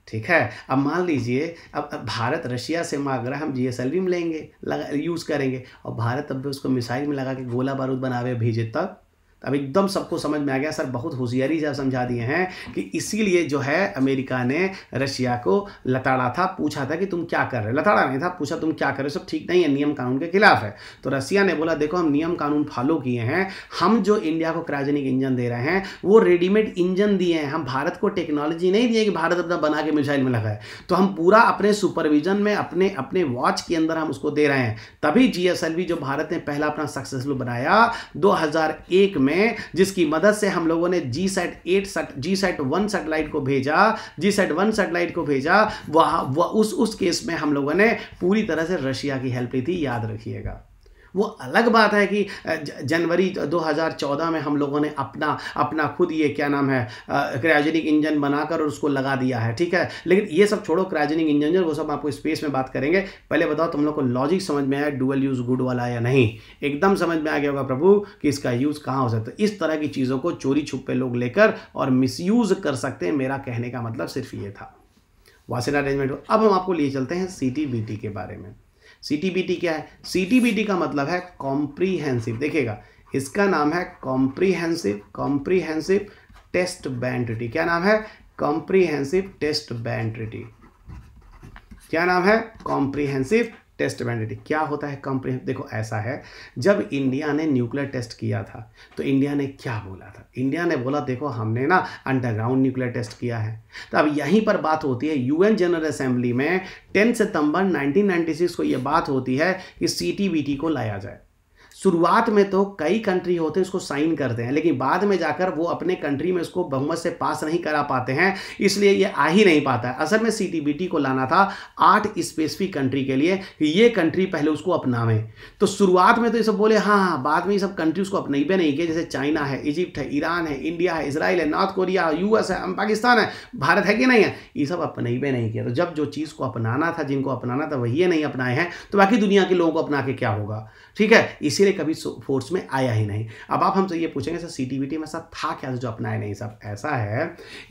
ठीक है अब मान लीजिए अब भारत रशिया से मांग रहा हम जीएसएलवी में लेंगे लगा यूज़ करेंगे और भारत अब भी उसको मिसाइल में लगा के गोला बारूद बनावे भेजे तब अब एकदम सबको समझ में आ गया सर बहुत होशियारी से समझा दिए हैं कि इसीलिए जो है अमेरिका ने रशिया को लताड़ा था पूछा था कि तुम क्या कर रहे हो लताड़ा नहीं था पूछा तुम क्या कर रहे हो सब ठीक नहीं है नियम कानून के खिलाफ है तो रशिया ने बोला देखो हम नियम कानून फॉलो किए हैं हम जो इंडिया को क्रायोजेनिक इंजन दे रहे हैं वो रेडीमेड इंजन दिए हैं हम भारत को टेक्नोलॉजी नहीं दिए कि भारत अपना बना के मिसाइल में लगाए तो हम पूरा अपने सुपरविजन में अपने अपने वॉच के अंदर हम उसको दे रहे हैं तभी जी जो भारत ने पहला अपना सक्सेसफुल बनाया दो में में जिसकी मदद से हम लोगों ने जी सेट एट सट जी सेट वन सेटेलाइट को भेजा जी सेट वन सेटेलाइट को भेजा वह, वह उस उस केस में हम लोगों ने पूरी तरह से रशिया की हेल्प ली थी याद रखिएगा वो अलग बात है कि जनवरी 2014 में हम लोगों ने अपना अपना खुद ये क्या नाम है क्रायोजेनिक इंजन बनाकर और उसको लगा दिया है ठीक है लेकिन ये सब छोड़ो क्रायोजेनिक इंजन वो सब आपको स्पेस में बात करेंगे पहले बताओ तुम लोग को लॉजिक समझ में आया डुअल यूज़ गुड वाला या नहीं एकदम समझ में आ गया होगा प्रभु कि इसका यूज़ कहाँ हो सकता है इस तरह की चीज़ों को चोरी छुपे लोग लेकर और मिस कर सकते हैं मेरा कहने का मतलब सिर्फ ये था वासेडा अरेंजमेंट अब हम आपको लिए चलते हैं सी के बारे में सी क्या है सी का मतलब है कॉम्प्रीहेंसिव देखिएगा इसका नाम है कॉम्प्रीहेंसिव कॉम्प्रीहेंसिव टेस्ट बैंड क्या नाम है कॉम्प्रीहेंसिव टेस्ट बैंड क्या नाम है कॉम्प्रीहेंसिव टेस्ट मैंडेट क्या होता है कॉम्प्रिहेंसिव देखो ऐसा है जब इंडिया ने न्यूक्लियर टेस्ट किया था तो इंडिया ने क्या बोला था इंडिया ने बोला देखो हमने ना अंडरग्राउंड न्यूक्लियर टेस्ट किया है तो अब यहीं पर बात होती है यूएन जनरल असेंबली में 10 सितंबर 1996 को यह बात होती है कि सी को लाया जाए शुरुआत में तो कई कंट्री होते हैं उसको साइन करते हैं लेकिन बाद में जाकर वो अपने कंट्री में उसको बहुमत से पास नहीं करा पाते हैं इसलिए ये आ ही नहीं पाता है असल में सी को लाना था आठ स्पेसिफिक कंट्री के लिए ये कंट्री पहले उसको अपनावें तो शुरुआत में तो ये सब बोले हाँ हाँ बाद में ये सब कंट्री उसको अपनाइबे नहीं किए जैसे चाइना है इजिप्ट है ईरान है इंडिया है इसराइल है नॉर्थ कोरिया है यूएस है पाकिस्तान है भारत है कि नहीं है ये सब अपनाइबे नहीं किया तो जब जो चीज़ को अपनाना था जिनको अपनाना था वही नहीं अपनाए हैं तो बाकी दुनिया के लोगों को अपना के क्या होगा ठीक है इसीलिए इसीलिए कभी फोर्स में आया ही नहीं अब आप हमसे ये पूछेंगे सर सी टी में ऐसा था क्या जो अपनाया नहीं सब ऐसा है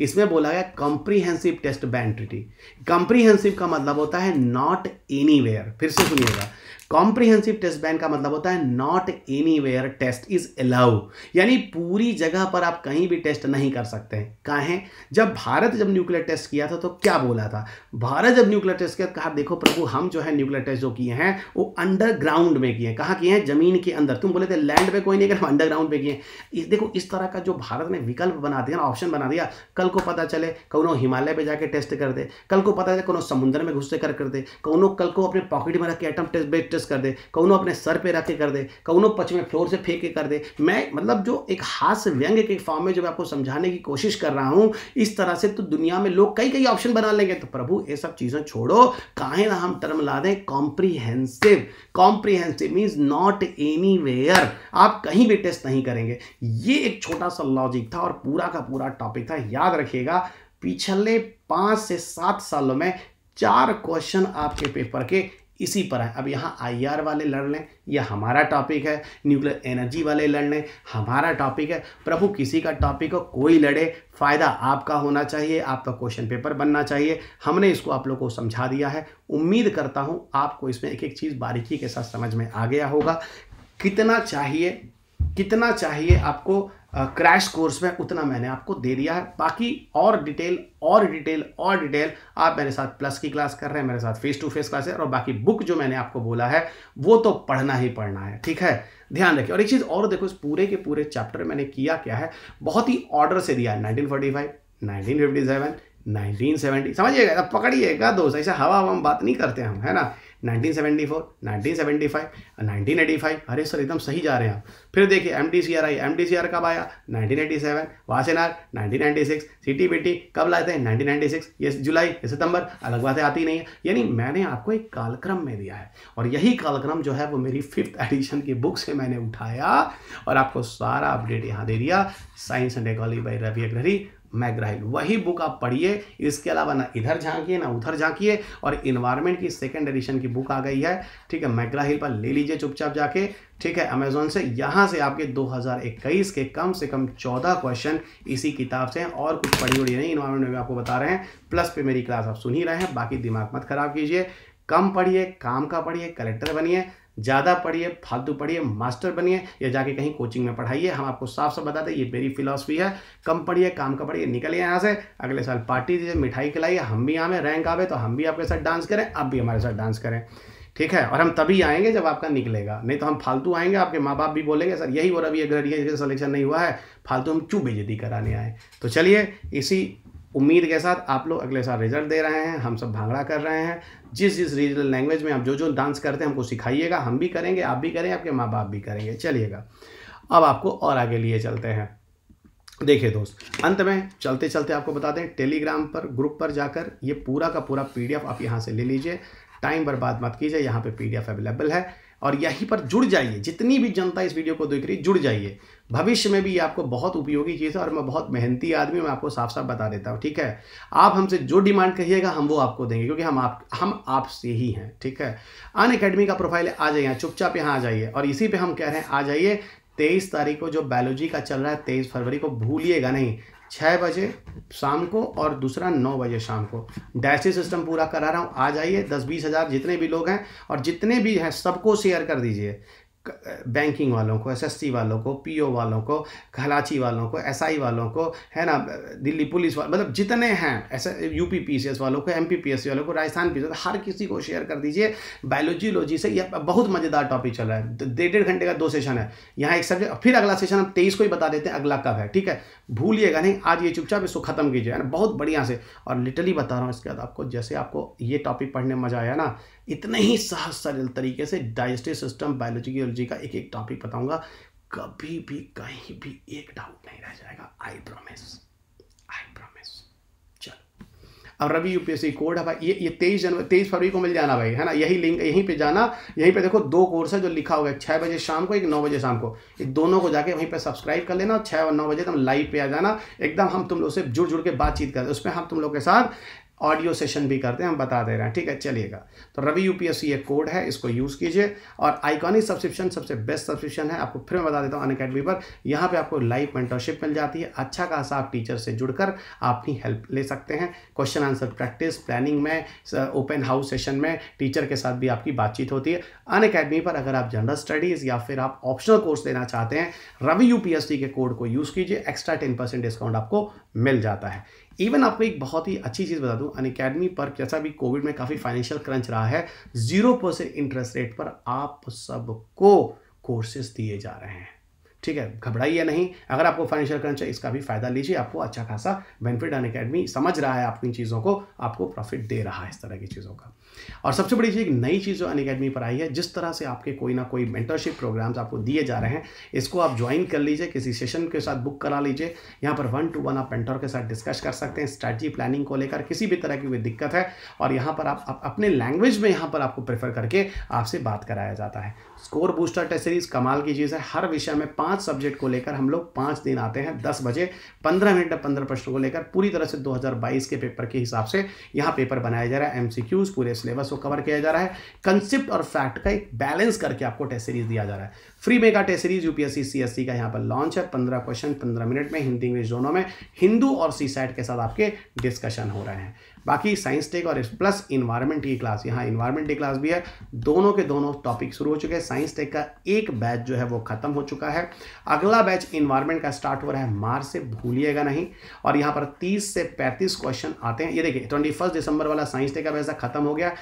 इसमें बोला गया comprehensive test ban treaty comprehensive का मतलब होता है नॉट एनी फिर से सुनिएगा कॉम्प्रिहेंसिव टेस्ट बैन का मतलब होता है not anywhere test is allow यानी पूरी जगह पर आप कहीं भी टेस्ट नहीं कर सकते हैं कहा है जब भारत जब न्यूक्लियर टेस्ट किया था तो क्या बोला था भारत जब न्यूक्लियर टेस्ट किया तो कहा देखो प्रभु हम जो है न्यूक्लियर टेस्ट जो किए हैं वो अंडरग्राउंड में किए कहाँ किए हैं जमीन के अंदर तुम बोले थे लैंड पे कोई नहीं कर अंडरग्राउंड में किए इस देखो इस तरह का जो भारत ने विकल्प बना दिया ना ऑप्शन बना दिया कल को पता चले कोनो हिमालय पर जाकर टेस्ट कर दे कल को पता चले कोनो समुद्र में घुस कर दे कोनो कल को अपने पॉकेट में रख के एटम टेस्ट स्ट्रेचेस कर दे कौनो अपने सर पे रख के कर दे कौनो पचवें फ्लोर से फेंक के कर दे मैं मतलब जो एक हास्य व्यंग्य के फॉर्म में जब आपको समझाने की कोशिश कर रहा हूँ इस तरह से तो दुनिया में लोग कई कई ऑप्शन बना लेंगे तो प्रभु ये सब चीज़ें छोड़ो काहे ना हम टर्म ला दें comprehensive comprehensive means not any आप कहीं भी टेस्ट नहीं करेंगे ये एक छोटा सा लॉजिक था और पूरा का पूरा टॉपिक था याद रखिएगा पिछले पाँच से सात सालों में चार क्वेश्चन आपके पेपर के इसी पर है अब यहाँ आर वाले लड़ लें यह हमारा टॉपिक है न्यूक्लियर एनर्जी वाले लड़ लें हमारा टॉपिक है प्रभु किसी का टॉपिक हो कोई लड़े फ़ायदा आपका होना चाहिए आपका क्वेश्चन पेपर बनना चाहिए हमने इसको आप लोग को समझा दिया है उम्मीद करता हूँ आपको इसमें एक एक चीज़ बारीकी के साथ समझ में आ गया होगा कितना चाहिए कितना चाहिए आपको क्रैश कोर्स में उतना मैंने आपको दे दिया है बाकी और डिटेल और डिटेल और डिटेल आप मेरे साथ प्लस की क्लास कर रहे हैं मेरे साथ फेस टू फेस क्लास है और बाकी बुक जो मैंने आपको बोला है वो तो पढ़ना ही पढ़ना है ठीक है ध्यान रखिए और एक चीज़ और देखो इस पूरे के पूरे चैप्टर मैंने किया क्या है बहुत ही ऑर्डर से दिया है nineteen forty five nineteen fifty seven nineteen seventy समझिएगा पकड़िएगा दोस्त ऐसे हवा हम बात नहीं करते हम है ना 1974, 1975, 1985 अरे सर एकदम सही जा रहे हैं आप फिर देखिए M T C R I M T C R कब आया 1987 वासेनार 1996 टी कब लाए थे 1996 ये जुलाई ये सितंबर अलग बातें आती नहीं है यानी मैंने आपको एक कालक्रम में दिया है और यही कालक्रम जो है वो मेरी फिफ्थ एडिशन की बुक से मैंने उठाया और आपको सारा अपडेट यहाँ दे दिया science and technology by Ravi Agrahari McGraw Hill वही बुक आप पढ़िए इसके अलावा ना इधर झांकिए ना उधर झांकिए और इन्वायरमेंट की सेकेंड एडिशन की बुक आ गई है ठीक है मैग्राहिल पर ले लीजिए चुपचाप जाके ठीक है अमेजोन से यहाँ से आपके 2021 के कम से कम 14 क्वेश्चन इसी किताब से हैं और कुछ पढ़ी उड़ी नहीं इन्वायरमेंट में आपको बता रहे हैं प्लस पे मेरी क्लास आप सुन ही रहे हैं बाकी दिमाग मत खराब कीजिए कम पढ़िए काम का पढ़िए कलेक्टर बनिए ज़्यादा पढ़िए फालतू पढ़िए मास्टर बनिए या जाके कहीं कोचिंग में पढ़ाइए हम आपको साफ साफ बताते हैं ये मेरी फिलॉसफी है कम पढ़िए काम का पढ़िए निकलिए यहाँ से अगले साल पार्टी दीजिए मिठाई खिलाइए हम भी यहाँ में रैंक आवे तो हम भी आपके साथ डांस करें आप भी हमारे साथ डांस करें ठीक है और हम तभी आएंगे जब आपका निकलेगा नहीं तो हम फालतू आएंगे आपके माँ बाप भी बोलेंगे सर यही हो रहा है ग्रेड ये नहीं हुआ है फालतू हम चू बेजती कराने आए तो चलिए इसी उम्मीद के साथ आप लोग अगले साल रिजल्ट दे रहे हैं हम सब भांगड़ा कर रहे हैं जिस जिस रीजनल लैंग्वेज में आप जो जो डांस करते हैं हमको सिखाइएगा हम भी करेंगे आप भी करें आपके माँ बाप भी करेंगे चलिएगा अब आपको और आगे लिए चलते हैं देखिए दोस्त अंत में चलते चलते आपको बता दें टेलीग्राम पर ग्रुप पर जाकर ये पूरा का पूरा पीडीएफ आप यहाँ से ले लीजिए टाइम बर्बाद मत कीजिए यहाँ पे पीडीएफ अवेलेबल है और यहीं पर जुड़ जाइए जितनी भी जनता इस वीडियो को देख रही जुड़ जाइए भविष्य में भी ये आपको बहुत उपयोगी चीज़ है और मैं बहुत मेहनती आदमी मैं आपको साफ साफ बता देता हूँ ठीक है आप हमसे जो डिमांड कहिएगा हम वो आपको देंगे क्योंकि हम आप हम आपसे ही हैं ठीक है अन अकेडमी का प्रोफाइल आ जाइए चुपचाप यहाँ आ जाइए और इसी पर हम कह रहे हैं आ जाइए तेईस तारीख को जो बायोलॉजी का चल रहा है तेईस फरवरी को भूलिएगा नहीं छः बजे शाम को और दूसरा नौ बजे शाम को डैशी सिस्टम पूरा करा रहा हूँ आ जाइए दस बीस हज़ार जितने भी लोग हैं और जितने भी हैं सबको शेयर कर दीजिए बैंकिंग वालों को एसएससी वालों को पीओ वालों को खलाची वालों को एसआई वालों को है ना दिल्ली पुलिस वाले मतलब जितने हैं ऐसे यू पी पी वालों को एम पी पी वालों को राजस्थान पी हर किसी को शेयर कर दीजिए लॉजी से यह बहुत मज़ेदार टॉपिक चल रहा है तो डेढ़ डेढ़ घंटे का दो सेशन है यहाँ एक सब्जेक्ट फिर अगला सेशन हम तेईस को ही बता देते हैं अगला कब है ठीक है भूलिएगा नहीं आज ये चुपचाप इसको ख़त्म कीजिए है ना बहुत बढ़िया से और लिटरली बता रहा हूँ इसके बाद आपको जैसे आपको ये टॉपिक पढ़ने मज़ा आया ना इतने ही सहज सरल तरीके से डाइजेस्टिव सिस्टम बायोलॉजी जियोलॉजी का एक एक टॉपिक बताऊंगा कभी भी कहीं भी एक डाउट नहीं रह जाएगा आई प्रोमिस आई प्रोमिस चलो अब रवि यूपीएससी कोड है भाई ये ये तेईस जनवरी तेईस फरवरी को मिल जाना भाई है ना यही लिंक यहीं पे जाना यहीं पे देखो दो कोर्स है जो लिखा हुआ है छः बजे शाम को एक नौ बजे शाम को एक दोनों को जाके वहीं पे सब्सक्राइब कर लेना और छः और नौ बजे तुम लाइव पे आ जाना एकदम हम तुम लोग से जुड़ जुड़ के बातचीत करते उसमें हम तुम लोग के साथ ऑडियो सेशन भी करते हैं हम बता दे रहे हैं ठीक है चलिएगा तो Ravi U P S C ये कोड है इसको यूज़ कीजिए और आइकॉनिक सब्सक्रिप्शन सबसे बेस्ट सब्सक्रिप्शन है आपको फिर मैं बता देता हूँ अन अकेडमी पर यहाँ पे आपको लाइव मेंटरशिप मिल जाती है अच्छा खासा आप टीचर से जुड़कर अपनी हेल्प ले सकते हैं क्वेश्चन आंसर प्रैक्टिस प्लानिंग में ओपन हाउस सेशन में टीचर के साथ भी आपकी बातचीत होती है अन अकेडमी पर अगर आप जनरल स्टडीज़ या फिर आप ऑप्शनल कोर्स देना चाहते हैं Ravi U P S C के कोड को यूज़ कीजिए एक्स्ट्रा टेन परसेंट डिस्काउंट आपको मिल जाता है इवन आपको एक बहुत ही अच्छी चीज़ बता दूँ अन अकेडमी पर जैसा भी कोविड में काफ़ी फाइनेंशियल क्रंच रहा है जीरो परसेंट इंटरेस्ट रेट पर आप सबको कोर्सेज दिए जा रहे हैं ठीक है घबराइए नहीं अगर आपको फाइनेंशियल क्रंच है इसका भी फायदा लीजिए आपको अच्छा खासा बेनिफिट अन अकेडमी समझ रहा है आपकी इन चीज़ों को आपको प्रॉफिट दे रहा है इस तरह की चीज़ों का और सबसे बड़ी चीज़ एक नई चीज़ जो अन अकेडमी पर आई है जिस तरह से आपके कोई ना कोई मेंटरशिप प्रोग्राम्स आपको दिए जा रहे हैं इसको आप ज्वाइन कर लीजिए किसी सेशन के साथ बुक करा लीजिए यहाँ पर वन टू वन आप मेंटर के साथ डिस्कस कर सकते हैं स्ट्रैटी प्लानिंग को लेकर किसी भी तरह की कोई दिक्कत है और यहाँ पर आप, आप अपने लैंग्वेज में यहाँ पर आपको प्रेफर करके आपसे बात कराया जाता है स्कोर बूस्टर टेस्ट सीरीज कमाल की चीज़ है हर विषय में पाँच सब्जेक्ट को लेकर हम लोग पाँच दिन आते हैं दस बजे पंद्रह मिनट पंद्रह प्रश्न को लेकर पूरी तरह से दो के पेपर के हिसाब से यहाँ पेपर बनाया जा रहा है एम पूरे सिलेबस को कवर किया जा रहा है कंसेप्ट और फैक्ट का एक बैलेंस करके आपको टेस्ट सीरीज दिया जा रहा है free mega test series UPSC CSC का यहाँ पर लॉन्च है पंद्रह क्वेश्चन पंद्रह मिनट में हिंदी इंग्लिश दोनों में हिंदू और सी के साथ आपके डिस्कशन हो रहे हैं बाकी साइंस टेक और प्लस इन्वायरमेंट की क्लास यहाँ इन्वायरमेंट की क्लास भी है दोनों के दोनों टॉपिक शुरू हो चुके हैं साइंस टेक का एक बैच जो है वो खत्म हो चुका है अगला बैच इन्वायरमेंट का स्टार्ट हो रहा है मार्च से भूलिएगा नहीं और यहाँ पर तीस से पैंतीस क्वेश्चन आते हैं ये देखिए ट्वेंटी दिसंबर वाला साइंस टेक का बैच खत्म हो गया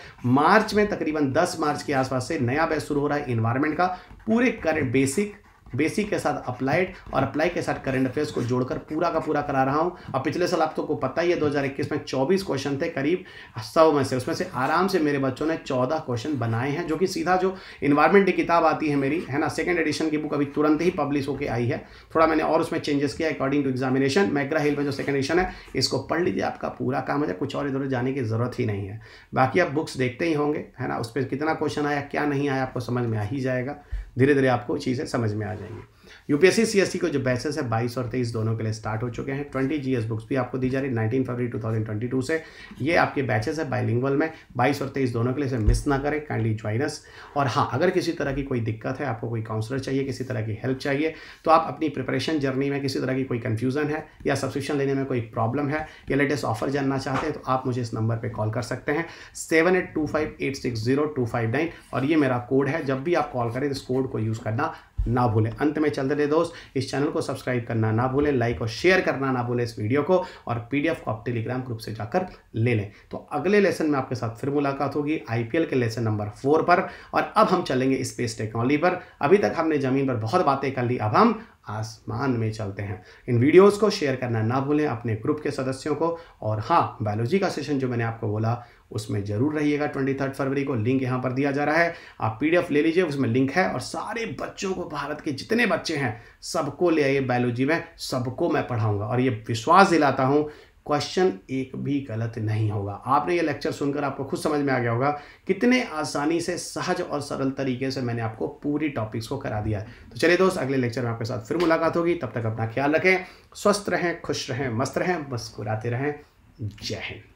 मार्च में तकरीबन दस मार्च के आसपास से नया बैच शुरू हो रहा है इन्वायरमेंट का पूरे करेंट बेसिक बेसिक के साथ अप्लाइड और अप्लाई के साथ करंट अफेयर्स को जोड़कर पूरा का पूरा करा रहा हूँ और पिछले साल आप तो को पता ही है 2021 में 24 क्वेश्चन थे करीब सौ में से उसमें से आराम से मेरे बच्चों ने 14 क्वेश्चन बनाए हैं जो कि सीधा जो इन्वायरमेंट की किताब आती है मेरी है ना सेकेंड एडिशन की बुक अभी तुरंत ही पब्लिश होकर आई है थोड़ा मैंने और उसमें चेंजेस किया according to examination McGraw Hill में जो सेकेंड एडिशन है इसको पढ़ लीजिए आपका पूरा काम हो जाए कुछ और इधर उधर जाने की जरूरत ही नहीं है बाकी आप बुक्स देखते ही होंगे है ना उस पर कितना क्वेश्चन आया क्या नहीं आया आपको समझ में आ ही जाएगा धीरे धीरे आपको चीज़ें समझ में आ जाएंगी यूपीएससी सीएससी को जो बैचेस है बाईस और तेईस दोनों के लिए स्टार्ट हो चुके हैं ट्वेंटी जी बुक्स भी आपको दी जा रही है nineteen February two thousand twenty two से ये आपके बैचेस है बाइलिंगवल में बाईस और तेईस दोनों के लिए इसे मिस ना करें काइंडली ज्वाइनस और हाँ अगर किसी तरह की कोई दिक्कत है आपको कोई काउंसलर चाहिए किसी तरह की हेल्प चाहिए तो आप अपनी प्रिपरेशन जर्नी में किसी तरह की कोई कन्फ्यूजन है या सब्सक्रिप्शन लेने में कोई प्रॉब्लम है या लेटेस्ट ऑफर जानना चाहते हैं तो आप मुझे इस नंबर पर कॉल कर सकते हैं seven eight two five eight six zero two five nine और ये मेरा कोड है जब भी आप कॉल करें इस कोड को यूज़ करना ना भूलें अंत में चलते रहे दोस्त इस चैनल को सब्सक्राइब करना ना भूलें लाइक और शेयर करना ना भूलें इस वीडियो को और पीडीएफ को आप टेलीग्राम ग्रुप से जाकर ले लें तो अगले लेसन में आपके साथ फिर मुलाकात होगी आईपीएल के लेसन नंबर फोर पर और अब हम चलेंगे स्पेस टेक्नोलॉजी पर अभी तक हमने ज़मीन पर बहुत बातें कर ली अब हम आसमान में चलते हैं इन वीडियोज को शेयर करना ना भूलें अपने ग्रुप के सदस्यों को और हाँ बायोलॉजी का सेशन जो मैंने आपको बोला उसमें जरूर रहिएगा ट्वेंटी थर्ड फरवरी को लिंक यहाँ पर दिया जा रहा है आप पी ले लीजिए उसमें लिंक है और सारे बच्चों को भारत के जितने बच्चे हैं सबको ले आइए बायोलॉजी में सबको मैं पढ़ाऊँगा और ये विश्वास दिलाता हूँ क्वेश्चन एक भी गलत नहीं होगा आपने ये लेक्चर सुनकर आपको खुद समझ में आ गया होगा कितने आसानी से सहज और सरल तरीके से मैंने आपको पूरी टॉपिक्स को करा दिया है तो चलिए दोस्त अगले लेक्चर में आपके साथ फिर मुलाकात होगी तब तक अपना ख्याल रखें स्वस्थ रहें खुश रहें मस्त रहें मुस्कुराते रहें जय हिंद